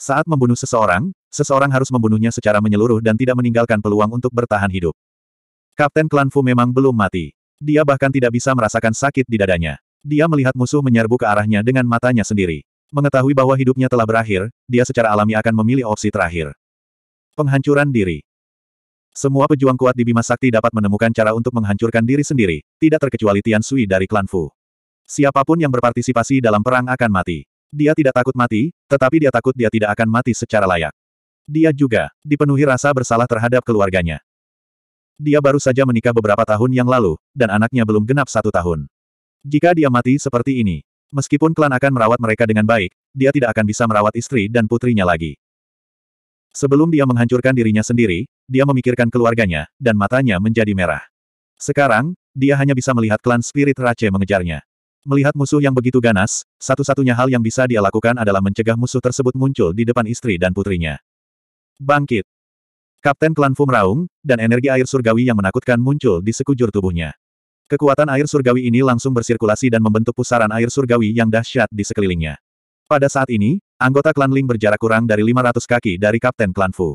Saat membunuh seseorang, seseorang harus membunuhnya secara menyeluruh dan tidak meninggalkan peluang untuk bertahan hidup. Kapten Klan Fu memang belum mati. Dia bahkan tidak bisa merasakan sakit di dadanya. Dia melihat musuh menyerbu ke arahnya dengan matanya sendiri. Mengetahui bahwa hidupnya telah berakhir, dia secara alami akan memilih opsi terakhir. Penghancuran diri. Semua pejuang kuat di Bima Sakti dapat menemukan cara untuk menghancurkan diri sendiri, tidak terkecuali Tian Sui dari klan Fu. Siapapun yang berpartisipasi dalam perang akan mati. Dia tidak takut mati, tetapi dia takut dia tidak akan mati secara layak. Dia juga dipenuhi rasa bersalah terhadap keluarganya. Dia baru saja menikah beberapa tahun yang lalu, dan anaknya belum genap satu tahun. Jika dia mati seperti ini, meskipun klan akan merawat mereka dengan baik, dia tidak akan bisa merawat istri dan putrinya lagi. Sebelum dia menghancurkan dirinya sendiri, dia memikirkan keluarganya, dan matanya menjadi merah. Sekarang, dia hanya bisa melihat klan Spirit Rache mengejarnya. Melihat musuh yang begitu ganas, satu-satunya hal yang bisa dia lakukan adalah mencegah musuh tersebut muncul di depan istri dan putrinya. Bangkit! Kapten klan Fu meraung, dan energi air surgawi yang menakutkan muncul di sekujur tubuhnya. Kekuatan air surgawi ini langsung bersirkulasi dan membentuk pusaran air surgawi yang dahsyat di sekelilingnya. Pada saat ini, anggota klan Ling berjarak kurang dari 500 kaki dari Kapten klan Fu.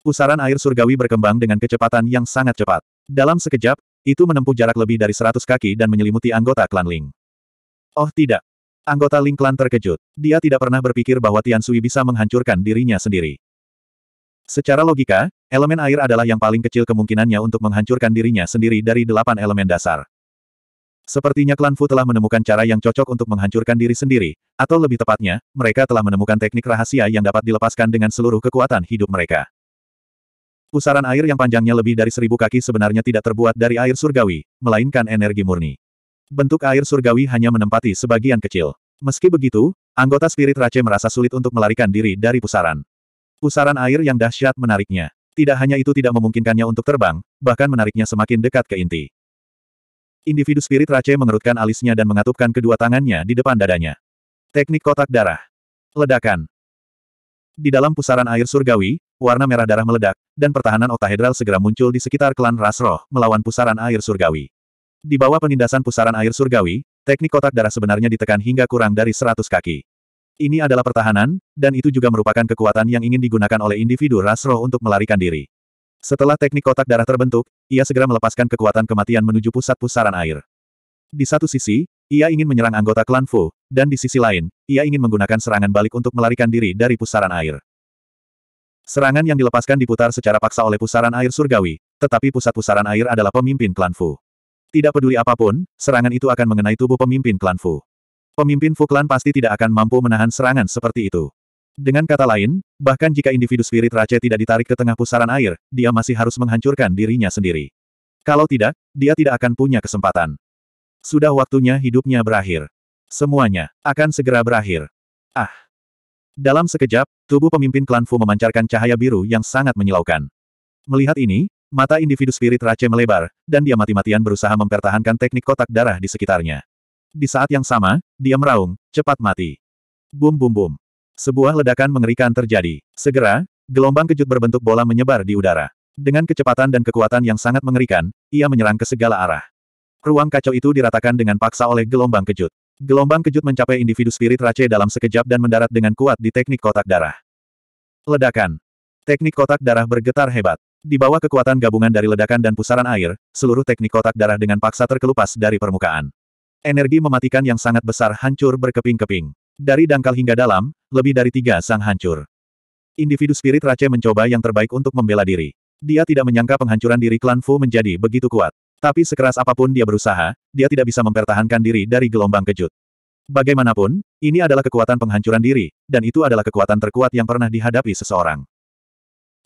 Pusaran air surgawi berkembang dengan kecepatan yang sangat cepat. Dalam sekejap, itu menempuh jarak lebih dari 100 kaki dan menyelimuti anggota klan Ling. Oh tidak. Anggota Ling Klan terkejut. Dia tidak pernah berpikir bahwa Tian Sui bisa menghancurkan dirinya sendiri. Secara logika, elemen air adalah yang paling kecil kemungkinannya untuk menghancurkan dirinya sendiri dari delapan elemen dasar. Sepertinya klan Fu telah menemukan cara yang cocok untuk menghancurkan diri sendiri, atau lebih tepatnya, mereka telah menemukan teknik rahasia yang dapat dilepaskan dengan seluruh kekuatan hidup mereka. Pusaran air yang panjangnya lebih dari seribu kaki sebenarnya tidak terbuat dari air surgawi, melainkan energi murni bentuk air surgawi hanya menempati sebagian kecil. Meski begitu, anggota spirit Rache merasa sulit untuk melarikan diri dari pusaran. Pusaran air yang dahsyat menariknya. Tidak hanya itu tidak memungkinkannya untuk terbang, bahkan menariknya semakin dekat ke inti. Individu spirit Rache mengerutkan alisnya dan mengatupkan kedua tangannya di depan dadanya. Teknik kotak darah. Ledakan. Di dalam pusaran air surgawi, warna merah darah meledak, dan pertahanan oktahedral segera muncul di sekitar klan Rasroh melawan pusaran air surgawi. Di bawah penindasan pusaran air surgawi, teknik kotak darah sebenarnya ditekan hingga kurang dari 100 kaki. Ini adalah pertahanan, dan itu juga merupakan kekuatan yang ingin digunakan oleh individu ras roh untuk melarikan diri. Setelah teknik kotak darah terbentuk, ia segera melepaskan kekuatan kematian menuju pusat pusaran air. Di satu sisi, ia ingin menyerang anggota klan Fu, dan di sisi lain, ia ingin menggunakan serangan balik untuk melarikan diri dari pusaran air. Serangan yang dilepaskan diputar secara paksa oleh pusaran air surgawi, tetapi pusat pusaran air adalah pemimpin klan Fu. Tidak peduli apapun, serangan itu akan mengenai tubuh pemimpin klan Fu. Pemimpin Fu klan pasti tidak akan mampu menahan serangan seperti itu. Dengan kata lain, bahkan jika individu spirit race tidak ditarik ke tengah pusaran air, dia masih harus menghancurkan dirinya sendiri. Kalau tidak, dia tidak akan punya kesempatan. Sudah waktunya hidupnya berakhir. Semuanya akan segera berakhir. Ah! Dalam sekejap, tubuh pemimpin klan Fu memancarkan cahaya biru yang sangat menyilaukan. Melihat ini, Mata individu spirit Rache melebar, dan dia mati-matian berusaha mempertahankan teknik kotak darah di sekitarnya. Di saat yang sama, dia meraung, cepat mati. Bum bum bum. Sebuah ledakan mengerikan terjadi. Segera, gelombang kejut berbentuk bola menyebar di udara. Dengan kecepatan dan kekuatan yang sangat mengerikan, ia menyerang ke segala arah. Ruang kacau itu diratakan dengan paksa oleh gelombang kejut. Gelombang kejut mencapai individu spirit Rache dalam sekejap dan mendarat dengan kuat di teknik kotak darah. Ledakan. Teknik kotak darah bergetar hebat. Di bawah kekuatan gabungan dari ledakan dan pusaran air, seluruh teknik kotak darah dengan paksa terkelupas dari permukaan. Energi mematikan yang sangat besar hancur berkeping-keping. Dari dangkal hingga dalam, lebih dari tiga sang hancur. Individu spirit Rache mencoba yang terbaik untuk membela diri. Dia tidak menyangka penghancuran diri klan Fu menjadi begitu kuat. Tapi sekeras apapun dia berusaha, dia tidak bisa mempertahankan diri dari gelombang kejut. Bagaimanapun, ini adalah kekuatan penghancuran diri, dan itu adalah kekuatan terkuat yang pernah dihadapi seseorang.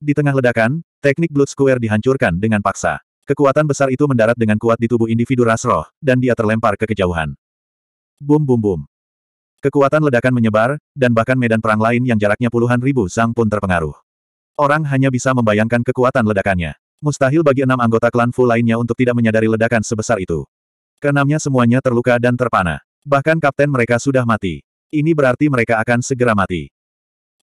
Di tengah ledakan, Teknik Blood Square dihancurkan dengan paksa. Kekuatan besar itu mendarat dengan kuat di tubuh individu ras roh, dan dia terlempar ke kejauhan. Bum bum bum. Kekuatan ledakan menyebar, dan bahkan medan perang lain yang jaraknya puluhan ribu sang pun terpengaruh. Orang hanya bisa membayangkan kekuatan ledakannya. Mustahil bagi enam anggota klan Fu lainnya untuk tidak menyadari ledakan sebesar itu. Keenamnya semuanya terluka dan terpana. Bahkan kapten mereka sudah mati. Ini berarti mereka akan segera mati.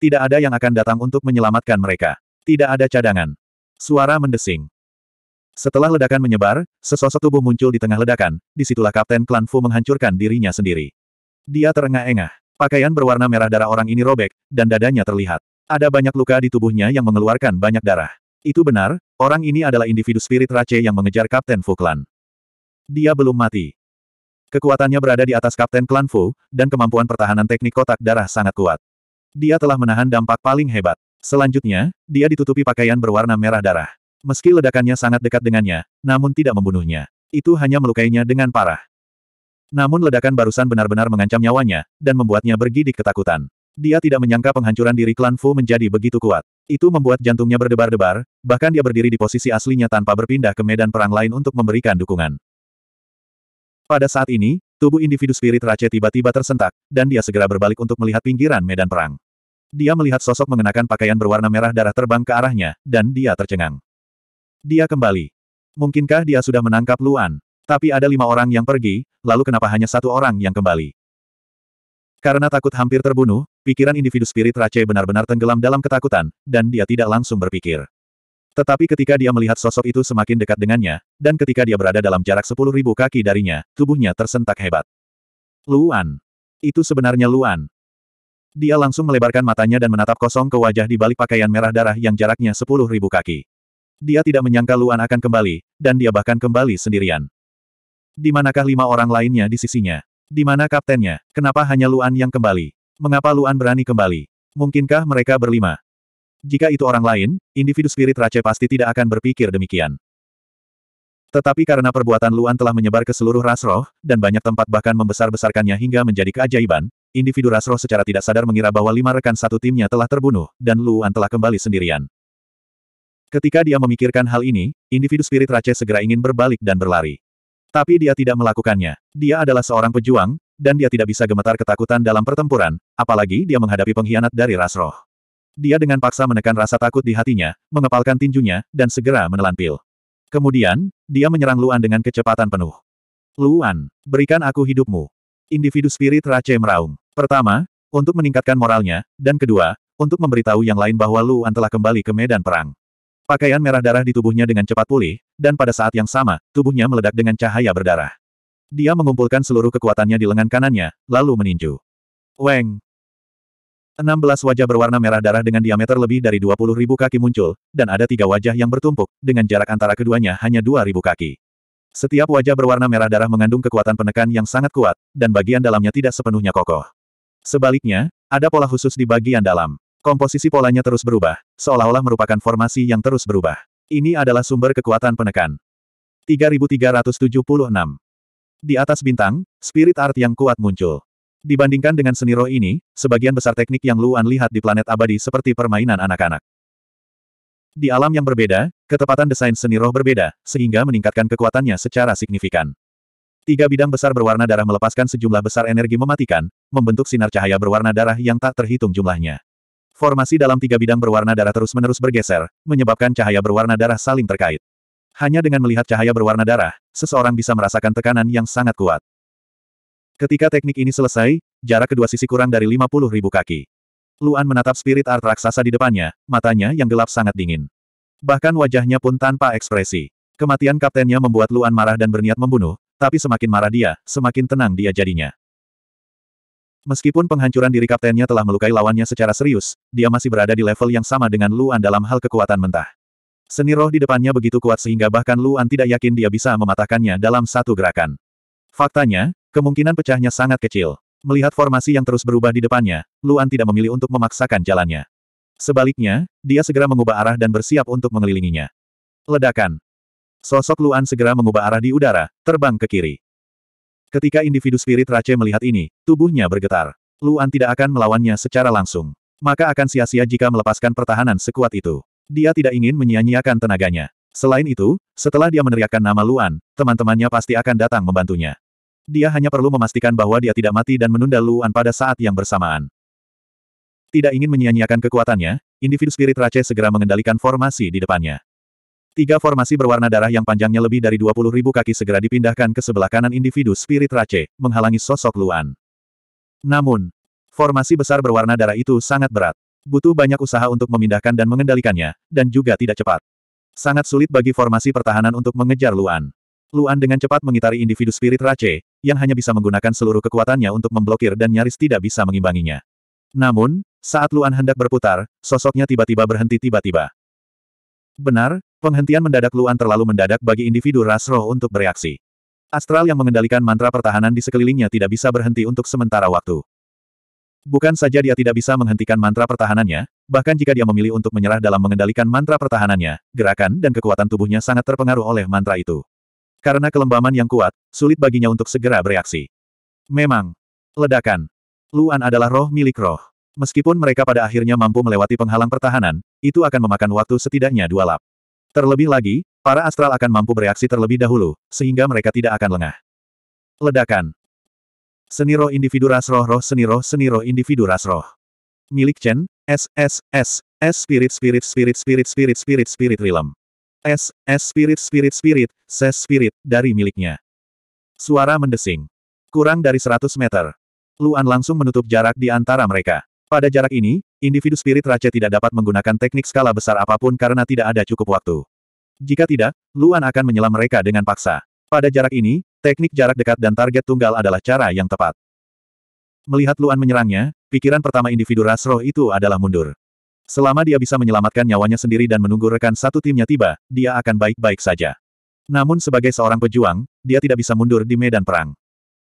Tidak ada yang akan datang untuk menyelamatkan mereka. Tidak ada cadangan. Suara mendesing. Setelah ledakan menyebar, sesosok tubuh muncul di tengah ledakan, disitulah Kapten Klan Fu menghancurkan dirinya sendiri. Dia terengah-engah. Pakaian berwarna merah darah orang ini robek, dan dadanya terlihat. Ada banyak luka di tubuhnya yang mengeluarkan banyak darah. Itu benar, orang ini adalah individu spirit race yang mengejar Kapten Fu Klan. Dia belum mati. Kekuatannya berada di atas Kapten Klan Fu, dan kemampuan pertahanan teknik kotak darah sangat kuat. Dia telah menahan dampak paling hebat. Selanjutnya, dia ditutupi pakaian berwarna merah darah. Meski ledakannya sangat dekat dengannya, namun tidak membunuhnya. Itu hanya melukainya dengan parah. Namun ledakan barusan benar-benar mengancam nyawanya, dan membuatnya bergidik ketakutan. Dia tidak menyangka penghancuran diri klan Fu menjadi begitu kuat. Itu membuat jantungnya berdebar-debar, bahkan dia berdiri di posisi aslinya tanpa berpindah ke medan perang lain untuk memberikan dukungan. Pada saat ini, tubuh individu spirit Rache tiba-tiba tersentak, dan dia segera berbalik untuk melihat pinggiran medan perang. Dia melihat sosok mengenakan pakaian berwarna merah darah terbang ke arahnya, dan dia tercengang. Dia kembali. Mungkinkah dia sudah menangkap Luan? Tapi ada lima orang yang pergi, lalu kenapa hanya satu orang yang kembali? Karena takut hampir terbunuh, pikiran individu spirit Rache benar-benar tenggelam dalam ketakutan, dan dia tidak langsung berpikir. Tetapi ketika dia melihat sosok itu semakin dekat dengannya, dan ketika dia berada dalam jarak sepuluh ribu kaki darinya, tubuhnya tersentak hebat. Luan. Itu sebenarnya Luan. Dia langsung melebarkan matanya dan menatap kosong ke wajah di balik pakaian merah darah yang jaraknya sepuluh ribu kaki. Dia tidak menyangka Luan akan kembali, dan dia bahkan kembali sendirian. Di manakah lima orang lainnya di sisinya? Di mana kaptennya? Kenapa hanya Luan yang kembali? Mengapa Luan berani kembali? Mungkinkah mereka berlima? Jika itu orang lain, individu spirit Race pasti tidak akan berpikir demikian. Tetapi karena perbuatan Luan telah menyebar ke seluruh ras roh, dan banyak tempat bahkan membesar-besarkannya hingga menjadi keajaiban, Individu Rasroh secara tidak sadar mengira bahwa lima rekan satu timnya telah terbunuh, dan Luan telah kembali sendirian. Ketika dia memikirkan hal ini, individu spirit Rache segera ingin berbalik dan berlari. Tapi dia tidak melakukannya. Dia adalah seorang pejuang, dan dia tidak bisa gemetar ketakutan dalam pertempuran, apalagi dia menghadapi pengkhianat dari Rasroh. Dia dengan paksa menekan rasa takut di hatinya, mengepalkan tinjunya, dan segera menelan pil. Kemudian, dia menyerang Luan dengan kecepatan penuh. Luan, berikan aku hidupmu. Individu spirit Rache meraung. Pertama, untuk meningkatkan moralnya, dan kedua, untuk memberitahu yang lain bahwa Luan telah kembali ke medan perang. Pakaian merah darah di tubuhnya dengan cepat pulih, dan pada saat yang sama, tubuhnya meledak dengan cahaya berdarah. Dia mengumpulkan seluruh kekuatannya di lengan kanannya, lalu meninju. Weng! 16 wajah berwarna merah darah dengan diameter lebih dari 20 ribu kaki muncul, dan ada tiga wajah yang bertumpuk, dengan jarak antara keduanya hanya 2 ribu kaki. Setiap wajah berwarna merah darah mengandung kekuatan penekan yang sangat kuat, dan bagian dalamnya tidak sepenuhnya kokoh. Sebaliknya, ada pola khusus di bagian dalam. Komposisi polanya terus berubah, seolah-olah merupakan formasi yang terus berubah. Ini adalah sumber kekuatan penekan. 3376 Di atas bintang, spirit art yang kuat muncul. Dibandingkan dengan seni roh ini, sebagian besar teknik yang Luan lihat di planet abadi seperti permainan anak-anak. Di alam yang berbeda, ketepatan desain seni roh berbeda, sehingga meningkatkan kekuatannya secara signifikan. Tiga bidang besar berwarna darah melepaskan sejumlah besar energi mematikan, membentuk sinar cahaya berwarna darah yang tak terhitung jumlahnya. Formasi dalam tiga bidang berwarna darah terus-menerus bergeser, menyebabkan cahaya berwarna darah saling terkait. Hanya dengan melihat cahaya berwarna darah, seseorang bisa merasakan tekanan yang sangat kuat. Ketika teknik ini selesai, jarak kedua sisi kurang dari 50 ribu kaki. Luan menatap spirit art raksasa di depannya, matanya yang gelap sangat dingin. Bahkan wajahnya pun tanpa ekspresi. Kematian kaptennya membuat Luan marah dan berniat membunuh, tapi semakin marah dia, semakin tenang dia jadinya. Meskipun penghancuran diri kaptennya telah melukai lawannya secara serius, dia masih berada di level yang sama dengan Luan dalam hal kekuatan mentah. Seni roh di depannya begitu kuat sehingga bahkan Luan tidak yakin dia bisa mematahkannya dalam satu gerakan. Faktanya, kemungkinan pecahnya sangat kecil. Melihat formasi yang terus berubah di depannya, Luan tidak memilih untuk memaksakan jalannya. Sebaliknya, dia segera mengubah arah dan bersiap untuk mengelilinginya. Ledakan. Sosok Luan segera mengubah arah di udara, terbang ke kiri. Ketika individu spirit Rache melihat ini, tubuhnya bergetar. Luan tidak akan melawannya secara langsung. Maka akan sia-sia jika melepaskan pertahanan sekuat itu. Dia tidak ingin menyia-nyiakan tenaganya. Selain itu, setelah dia meneriakkan nama Luan, teman-temannya pasti akan datang membantunya. Dia hanya perlu memastikan bahwa dia tidak mati dan menunda Luan pada saat yang bersamaan. Tidak ingin menyia-nyiakan kekuatannya, individu spirit Rache segera mengendalikan formasi di depannya. Tiga formasi berwarna darah yang panjangnya lebih dari 20 ribu kaki segera dipindahkan ke sebelah kanan individu spirit race, menghalangi sosok Luan. Namun, formasi besar berwarna darah itu sangat berat. Butuh banyak usaha untuk memindahkan dan mengendalikannya, dan juga tidak cepat. Sangat sulit bagi formasi pertahanan untuk mengejar Luan. Luan dengan cepat mengitari individu spirit race, yang hanya bisa menggunakan seluruh kekuatannya untuk memblokir dan nyaris tidak bisa mengimbanginya. Namun, saat Luan hendak berputar, sosoknya tiba-tiba berhenti tiba-tiba. Benar, penghentian mendadak Luan terlalu mendadak bagi individu ras roh untuk bereaksi. Astral yang mengendalikan mantra pertahanan di sekelilingnya tidak bisa berhenti untuk sementara waktu. Bukan saja dia tidak bisa menghentikan mantra pertahanannya, bahkan jika dia memilih untuk menyerah dalam mengendalikan mantra pertahanannya, gerakan dan kekuatan tubuhnya sangat terpengaruh oleh mantra itu. Karena kelembaman yang kuat, sulit baginya untuk segera bereaksi. Memang. Ledakan. Luan adalah roh milik roh. Meskipun mereka pada akhirnya mampu melewati penghalang pertahanan, itu akan memakan waktu setidaknya dua lap. Terlebih lagi, para astral akan mampu bereaksi terlebih dahulu, sehingga mereka tidak akan lengah. Ledakan Seni roh individu ras roh roh seni roh individu ras roh. Milik Chen, S, S, S, S spirit spirit spirit spirit spirit spirit spirit realm. S, S spirit spirit spirit, ses spirit, dari miliknya. Suara mendesing. Kurang dari 100 meter. Luan langsung menutup jarak di antara mereka. Pada jarak ini, individu spirit raja tidak dapat menggunakan teknik skala besar apapun karena tidak ada cukup waktu. Jika tidak, Luan akan menyelam mereka dengan paksa. Pada jarak ini, teknik jarak dekat dan target tunggal adalah cara yang tepat. Melihat Luan menyerangnya, pikiran pertama individu Rasroh itu adalah mundur. Selama dia bisa menyelamatkan nyawanya sendiri dan menunggu rekan satu timnya tiba, dia akan baik-baik saja. Namun sebagai seorang pejuang, dia tidak bisa mundur di medan perang.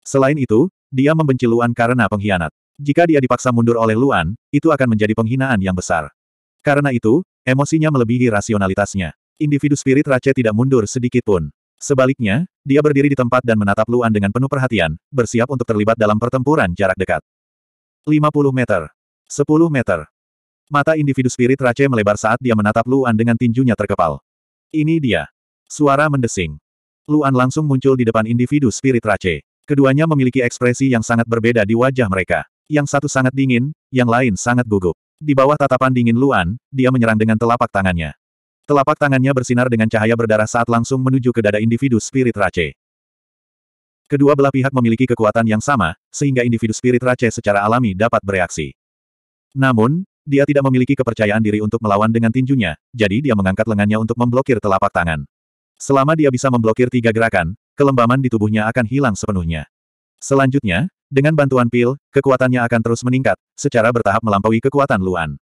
Selain itu, dia membenci Luan karena pengkhianat. Jika dia dipaksa mundur oleh Luan, itu akan menjadi penghinaan yang besar. Karena itu, emosinya melebihi rasionalitasnya. Individu spirit Rache tidak mundur sedikit pun. Sebaliknya, dia berdiri di tempat dan menatap Luan dengan penuh perhatian, bersiap untuk terlibat dalam pertempuran jarak dekat. 50 meter. 10 meter. Mata individu spirit Rache melebar saat dia menatap Luan dengan tinjunya terkepal. Ini dia. Suara mendesing. Luan langsung muncul di depan individu spirit Rache. Keduanya memiliki ekspresi yang sangat berbeda di wajah mereka. Yang satu sangat dingin, yang lain sangat gugup. Di bawah tatapan dingin Luan, dia menyerang dengan telapak tangannya. Telapak tangannya bersinar dengan cahaya berdarah saat langsung menuju ke dada individu spirit Rache. Kedua belah pihak memiliki kekuatan yang sama, sehingga individu spirit Rache secara alami dapat bereaksi. Namun, dia tidak memiliki kepercayaan diri untuk melawan dengan tinjunya, jadi dia mengangkat lengannya untuk memblokir telapak tangan. Selama dia bisa memblokir tiga gerakan, kelembaman di tubuhnya akan hilang sepenuhnya. Selanjutnya, dengan bantuan pil, kekuatannya akan terus meningkat, secara bertahap melampaui kekuatan Luan.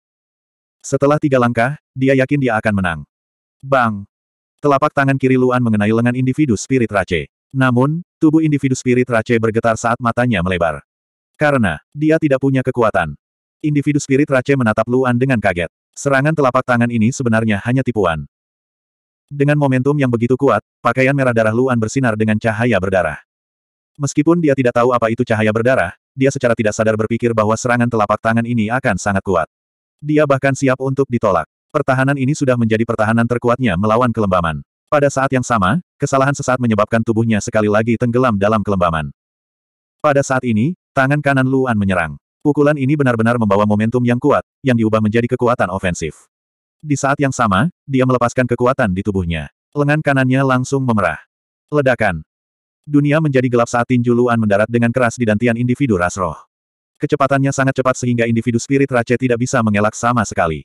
Setelah tiga langkah, dia yakin dia akan menang. Bang! Telapak tangan kiri Luan mengenai lengan individu spirit Rache. Namun, tubuh individu spirit Rache bergetar saat matanya melebar. Karena, dia tidak punya kekuatan. Individu spirit Rache menatap Luan dengan kaget. Serangan telapak tangan ini sebenarnya hanya tipuan. Dengan momentum yang begitu kuat, pakaian merah darah Luan bersinar dengan cahaya berdarah. Meskipun dia tidak tahu apa itu cahaya berdarah, dia secara tidak sadar berpikir bahwa serangan telapak tangan ini akan sangat kuat. Dia bahkan siap untuk ditolak. Pertahanan ini sudah menjadi pertahanan terkuatnya melawan kelembaman. Pada saat yang sama, kesalahan sesaat menyebabkan tubuhnya sekali lagi tenggelam dalam kelembaman. Pada saat ini, tangan kanan Luan menyerang. Pukulan ini benar-benar membawa momentum yang kuat, yang diubah menjadi kekuatan ofensif. Di saat yang sama, dia melepaskan kekuatan di tubuhnya. Lengan kanannya langsung memerah. Ledakan. Dunia menjadi gelap saat tinju Luan mendarat dengan keras di dantian individu ras roh. Kecepatannya sangat cepat sehingga individu spirit Rache tidak bisa mengelak sama sekali.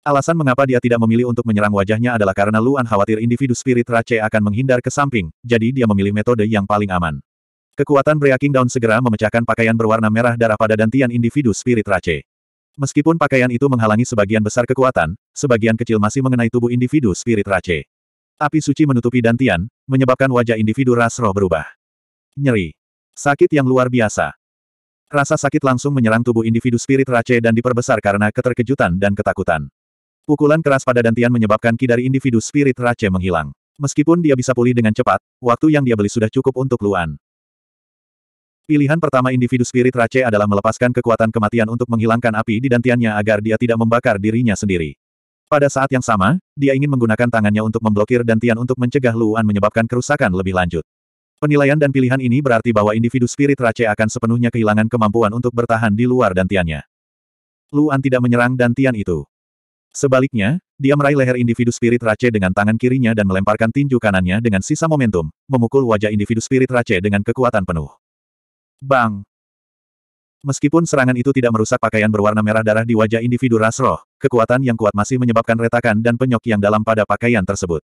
Alasan mengapa dia tidak memilih untuk menyerang wajahnya adalah karena Luan khawatir individu spirit Rache akan menghindar ke samping, jadi dia memilih metode yang paling aman. Kekuatan Breaking Down segera memecahkan pakaian berwarna merah darah pada dantian individu spirit Rache. Meskipun pakaian itu menghalangi sebagian besar kekuatan, sebagian kecil masih mengenai tubuh individu spirit Rache. Api suci menutupi dantian, menyebabkan wajah individu ras roh berubah. Nyeri. Sakit yang luar biasa. Rasa sakit langsung menyerang tubuh individu spirit race dan diperbesar karena keterkejutan dan ketakutan. Pukulan keras pada dantian menyebabkan ki dari individu spirit race menghilang. Meskipun dia bisa pulih dengan cepat, waktu yang dia beli sudah cukup untuk Luan. Pilihan pertama individu spirit race adalah melepaskan kekuatan kematian untuk menghilangkan api di dantiannya agar dia tidak membakar dirinya sendiri. Pada saat yang sama, dia ingin menggunakan tangannya untuk memblokir dan Tian untuk mencegah Luan menyebabkan kerusakan lebih lanjut. Penilaian dan pilihan ini berarti bahwa individu spirit race akan sepenuhnya kehilangan kemampuan untuk bertahan di luar dantiannya. Luan tidak menyerang dantian itu. Sebaliknya, dia meraih leher individu spirit race dengan tangan kirinya dan melemparkan tinju kanannya dengan sisa momentum, memukul wajah individu spirit race dengan kekuatan penuh. Bang! Meskipun serangan itu tidak merusak pakaian berwarna merah darah di wajah individu ras roh, kekuatan yang kuat masih menyebabkan retakan dan penyok yang dalam pada pakaian tersebut.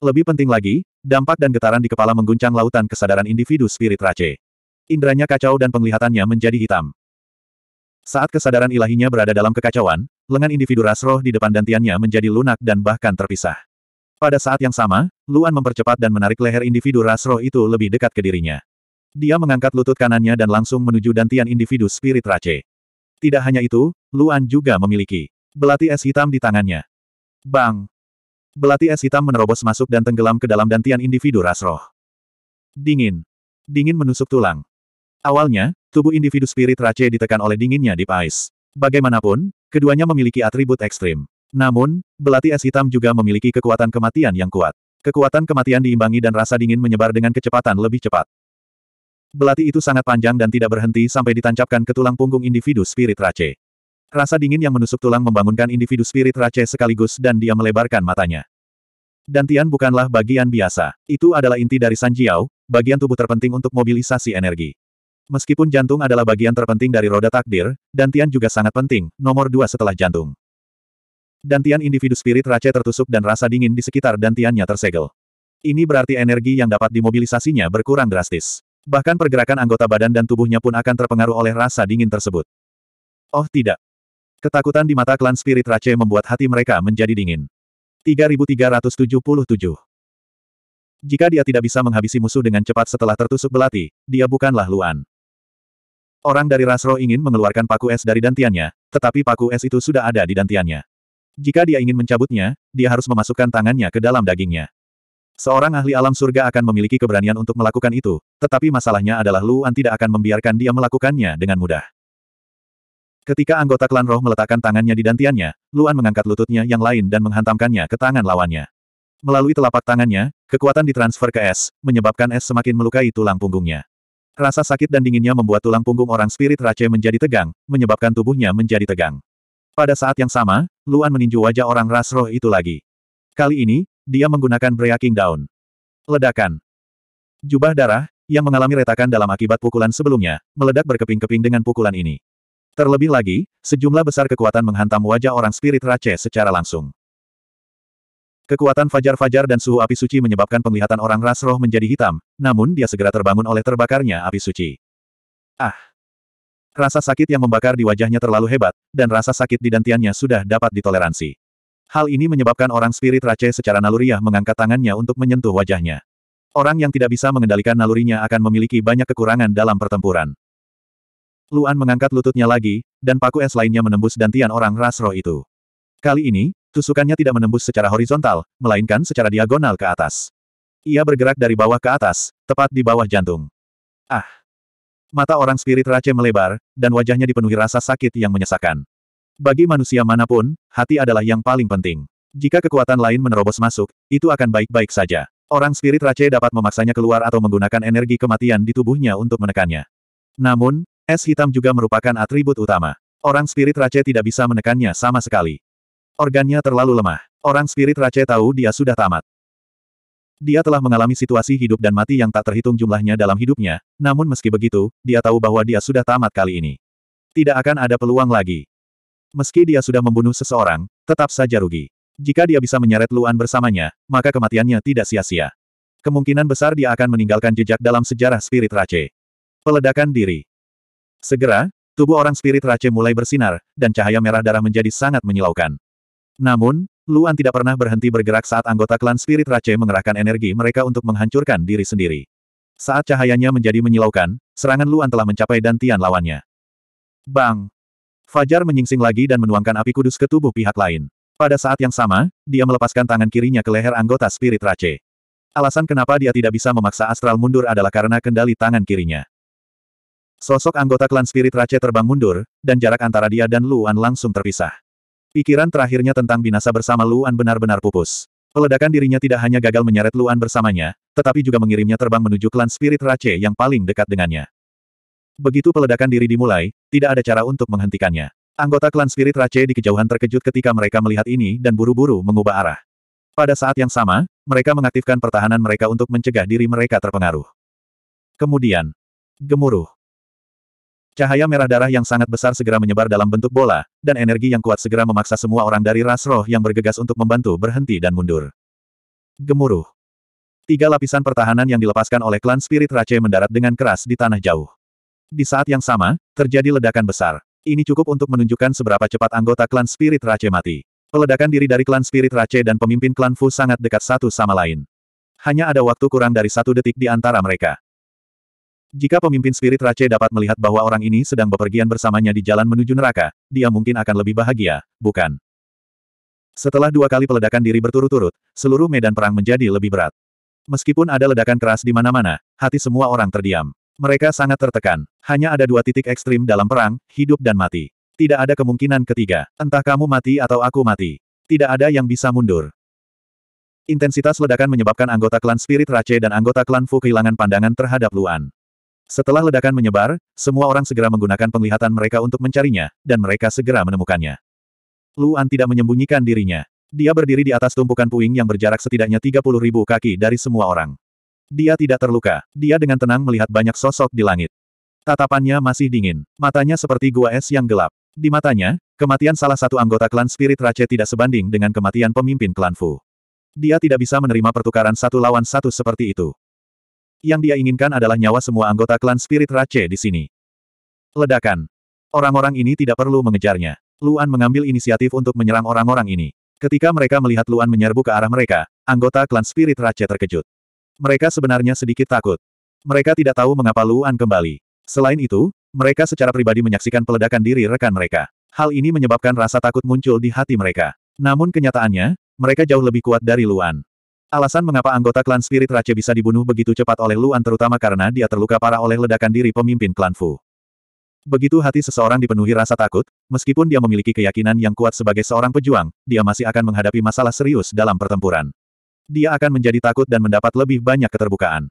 Lebih penting lagi, dampak dan getaran di kepala mengguncang lautan kesadaran individu spirit race. Indranya kacau dan penglihatannya menjadi hitam. Saat kesadaran ilahinya berada dalam kekacauan, lengan individu ras roh di depan dantiannya menjadi lunak dan bahkan terpisah. Pada saat yang sama, Luan mempercepat dan menarik leher individu ras roh itu lebih dekat ke dirinya. Dia mengangkat lutut kanannya dan langsung menuju dantian individu spirit race. Tidak hanya itu, Luan juga memiliki belati es hitam di tangannya. Bang! Belati es hitam menerobos masuk dan tenggelam ke dalam dantian individu ras roh. Dingin. Dingin menusuk tulang. Awalnya, tubuh individu spirit race ditekan oleh dinginnya di Ice. Bagaimanapun, keduanya memiliki atribut ekstrim. Namun, belati es hitam juga memiliki kekuatan kematian yang kuat. Kekuatan kematian diimbangi dan rasa dingin menyebar dengan kecepatan lebih cepat. Belati itu sangat panjang dan tidak berhenti sampai ditancapkan ke tulang punggung individu spirit race. Rasa dingin yang menusuk tulang membangunkan individu spirit race sekaligus dan dia melebarkan matanya. Dantian bukanlah bagian biasa. Itu adalah inti dari Sanjiao, bagian tubuh terpenting untuk mobilisasi energi. Meskipun jantung adalah bagian terpenting dari roda takdir, Dantian juga sangat penting, nomor dua setelah jantung. Dantian individu spirit race tertusuk dan rasa dingin di sekitar dantiannya tersegel. Ini berarti energi yang dapat dimobilisasinya berkurang drastis. Bahkan pergerakan anggota badan dan tubuhnya pun akan terpengaruh oleh rasa dingin tersebut. Oh tidak. Ketakutan di mata klan Spirit Rache membuat hati mereka menjadi dingin. 3377 Jika dia tidak bisa menghabisi musuh dengan cepat setelah tertusuk belati, dia bukanlah Luan. Orang dari Rasro ingin mengeluarkan paku es dari dantiannya, tetapi paku es itu sudah ada di dantiannya. Jika dia ingin mencabutnya, dia harus memasukkan tangannya ke dalam dagingnya. Seorang ahli alam surga akan memiliki keberanian untuk melakukan itu, tetapi masalahnya adalah Luan tidak akan membiarkan dia melakukannya dengan mudah. Ketika anggota klan roh meletakkan tangannya di dantiannya, Luan mengangkat lututnya yang lain dan menghantamkannya ke tangan lawannya. Melalui telapak tangannya, kekuatan ditransfer ke es, menyebabkan es semakin melukai tulang punggungnya. Rasa sakit dan dinginnya membuat tulang punggung orang spirit race menjadi tegang, menyebabkan tubuhnya menjadi tegang. Pada saat yang sama, Luan meninju wajah orang ras roh itu lagi. Kali ini, dia menggunakan Breaking Down. Ledakan. Jubah darah, yang mengalami retakan dalam akibat pukulan sebelumnya, meledak berkeping-keping dengan pukulan ini. Terlebih lagi, sejumlah besar kekuatan menghantam wajah orang spirit Rache secara langsung. Kekuatan fajar-fajar dan suhu api suci menyebabkan penglihatan orang ras roh menjadi hitam, namun dia segera terbangun oleh terbakarnya api suci. Ah! Rasa sakit yang membakar di wajahnya terlalu hebat, dan rasa sakit di dantiannya sudah dapat ditoleransi. Hal ini menyebabkan orang spirit Rache secara naluriah mengangkat tangannya untuk menyentuh wajahnya. Orang yang tidak bisa mengendalikan nalurinya akan memiliki banyak kekurangan dalam pertempuran. Luan mengangkat lututnya lagi, dan paku es lainnya menembus dantian orang ras roh itu. Kali ini, tusukannya tidak menembus secara horizontal, melainkan secara diagonal ke atas. Ia bergerak dari bawah ke atas, tepat di bawah jantung. Ah! Mata orang spirit Rache melebar, dan wajahnya dipenuhi rasa sakit yang menyesakkan. Bagi manusia manapun, hati adalah yang paling penting. Jika kekuatan lain menerobos masuk, itu akan baik-baik saja. Orang spirit Rache dapat memaksanya keluar atau menggunakan energi kematian di tubuhnya untuk menekannya. Namun, es hitam juga merupakan atribut utama. Orang spirit Rache tidak bisa menekannya sama sekali. Organnya terlalu lemah. Orang spirit Rache tahu dia sudah tamat. Dia telah mengalami situasi hidup dan mati yang tak terhitung jumlahnya dalam hidupnya, namun meski begitu, dia tahu bahwa dia sudah tamat kali ini. Tidak akan ada peluang lagi. Meski dia sudah membunuh seseorang, tetap saja rugi. Jika dia bisa menyeret Luan bersamanya, maka kematiannya tidak sia-sia. Kemungkinan besar dia akan meninggalkan jejak dalam sejarah spirit Rache. Peledakan diri. Segera, tubuh orang spirit Rache mulai bersinar, dan cahaya merah darah menjadi sangat menyilaukan. Namun, Luan tidak pernah berhenti bergerak saat anggota klan Spirit Rache mengerahkan energi mereka untuk menghancurkan diri sendiri. Saat cahayanya menjadi menyilaukan, serangan Luan telah mencapai dantian lawannya. Bang! Fajar menyingsing lagi dan menuangkan api kudus ke tubuh pihak lain. Pada saat yang sama, dia melepaskan tangan kirinya ke leher anggota spirit Rache. Alasan kenapa dia tidak bisa memaksa astral mundur adalah karena kendali tangan kirinya. Sosok anggota klan spirit Rache terbang mundur, dan jarak antara dia dan Luan langsung terpisah. Pikiran terakhirnya tentang binasa bersama Luan benar-benar pupus. Peledakan dirinya tidak hanya gagal menyeret Luan bersamanya, tetapi juga mengirimnya terbang menuju klan spirit Rache yang paling dekat dengannya. Begitu peledakan diri dimulai, tidak ada cara untuk menghentikannya. Anggota klan Spirit Rac'e di kejauhan terkejut ketika mereka melihat ini dan buru-buru mengubah arah. Pada saat yang sama, mereka mengaktifkan pertahanan mereka untuk mencegah diri mereka terpengaruh. Kemudian, gemuruh. Cahaya merah darah yang sangat besar segera menyebar dalam bentuk bola, dan energi yang kuat segera memaksa semua orang dari ras roh yang bergegas untuk membantu berhenti dan mundur. Gemuruh. Tiga lapisan pertahanan yang dilepaskan oleh klan Spirit Rac'e mendarat dengan keras di tanah jauh. Di saat yang sama, terjadi ledakan besar. Ini cukup untuk menunjukkan seberapa cepat anggota klan Spirit Race mati. Peledakan diri dari klan Spirit Race dan pemimpin klan Fu sangat dekat satu sama lain. Hanya ada waktu kurang dari satu detik di antara mereka. Jika pemimpin Spirit Race dapat melihat bahwa orang ini sedang bepergian bersamanya di jalan menuju neraka, dia mungkin akan lebih bahagia, bukan? Setelah dua kali peledakan diri berturut-turut, seluruh medan perang menjadi lebih berat. Meskipun ada ledakan keras di mana-mana, hati semua orang terdiam. Mereka sangat tertekan. Hanya ada dua titik ekstrim dalam perang, hidup dan mati. Tidak ada kemungkinan ketiga. Entah kamu mati atau aku mati. Tidak ada yang bisa mundur. Intensitas ledakan menyebabkan anggota klan Spirit Rache dan anggota klan Fu kehilangan pandangan terhadap Luan. Setelah ledakan menyebar, semua orang segera menggunakan penglihatan mereka untuk mencarinya, dan mereka segera menemukannya. Luan tidak menyembunyikan dirinya. Dia berdiri di atas tumpukan puing yang berjarak setidaknya ribu kaki dari semua orang. Dia tidak terluka. Dia dengan tenang melihat banyak sosok di langit. Tatapannya masih dingin. Matanya seperti gua es yang gelap. Di matanya, kematian salah satu anggota klan Spirit Rache tidak sebanding dengan kematian pemimpin klan Fu. Dia tidak bisa menerima pertukaran satu lawan satu seperti itu. Yang dia inginkan adalah nyawa semua anggota klan Spirit Rache di sini. Ledakan. Orang-orang ini tidak perlu mengejarnya. Luan mengambil inisiatif untuk menyerang orang-orang ini. Ketika mereka melihat Luan menyerbu ke arah mereka, anggota klan Spirit Rache terkejut. Mereka sebenarnya sedikit takut. Mereka tidak tahu mengapa Luan kembali. Selain itu, mereka secara pribadi menyaksikan peledakan diri rekan mereka. Hal ini menyebabkan rasa takut muncul di hati mereka. Namun kenyataannya, mereka jauh lebih kuat dari Luan. Alasan mengapa anggota klan Spirit Race bisa dibunuh begitu cepat oleh Luan terutama karena dia terluka parah oleh ledakan diri pemimpin klan Fu. Begitu hati seseorang dipenuhi rasa takut, meskipun dia memiliki keyakinan yang kuat sebagai seorang pejuang, dia masih akan menghadapi masalah serius dalam pertempuran dia akan menjadi takut dan mendapat lebih banyak keterbukaan.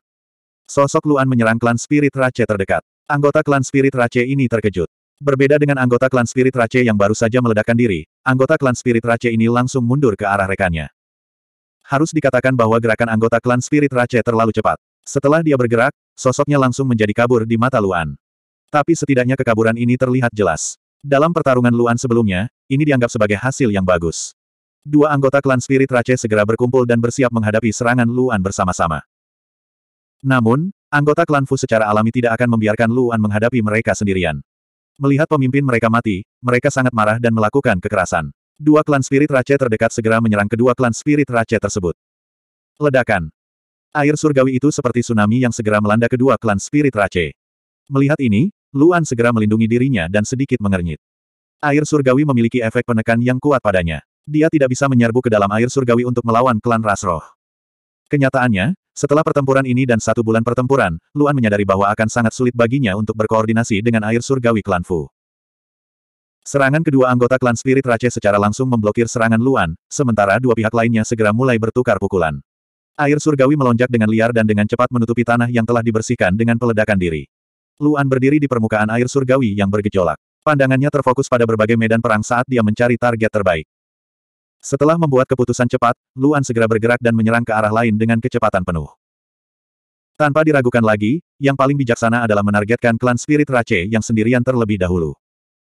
Sosok Luan menyerang klan Spirit Race terdekat. Anggota klan Spirit Race ini terkejut. Berbeda dengan anggota klan Spirit Race yang baru saja meledakkan diri, anggota klan Spirit Race ini langsung mundur ke arah rekannya. Harus dikatakan bahwa gerakan anggota klan Spirit Race terlalu cepat. Setelah dia bergerak, sosoknya langsung menjadi kabur di mata Luan. Tapi setidaknya kekaburan ini terlihat jelas. Dalam pertarungan Luan sebelumnya, ini dianggap sebagai hasil yang bagus. Dua anggota klan Spirit Rache segera berkumpul dan bersiap menghadapi serangan Luan bersama-sama. Namun, anggota klan Fu secara alami tidak akan membiarkan Luan menghadapi mereka sendirian. Melihat pemimpin mereka mati, mereka sangat marah dan melakukan kekerasan. Dua klan Spirit Rache terdekat segera menyerang kedua klan Spirit Rache tersebut. Ledakan. Air surgawi itu seperti tsunami yang segera melanda kedua klan Spirit Rache. Melihat ini, Luan segera melindungi dirinya dan sedikit mengernyit. Air surgawi memiliki efek penekan yang kuat padanya dia tidak bisa menyerbu ke dalam air surgawi untuk melawan klan Rasroh. Kenyataannya, setelah pertempuran ini dan satu bulan pertempuran, Luan menyadari bahwa akan sangat sulit baginya untuk berkoordinasi dengan air surgawi klan Fu. Serangan kedua anggota klan Spirit Rache secara langsung memblokir serangan Luan, sementara dua pihak lainnya segera mulai bertukar pukulan. Air surgawi melonjak dengan liar dan dengan cepat menutupi tanah yang telah dibersihkan dengan peledakan diri. Luan berdiri di permukaan air surgawi yang bergejolak. Pandangannya terfokus pada berbagai medan perang saat dia mencari target terbaik. Setelah membuat keputusan cepat, Luan segera bergerak dan menyerang ke arah lain dengan kecepatan penuh. Tanpa diragukan lagi, yang paling bijaksana adalah menargetkan klan Spirit Rache yang sendirian terlebih dahulu.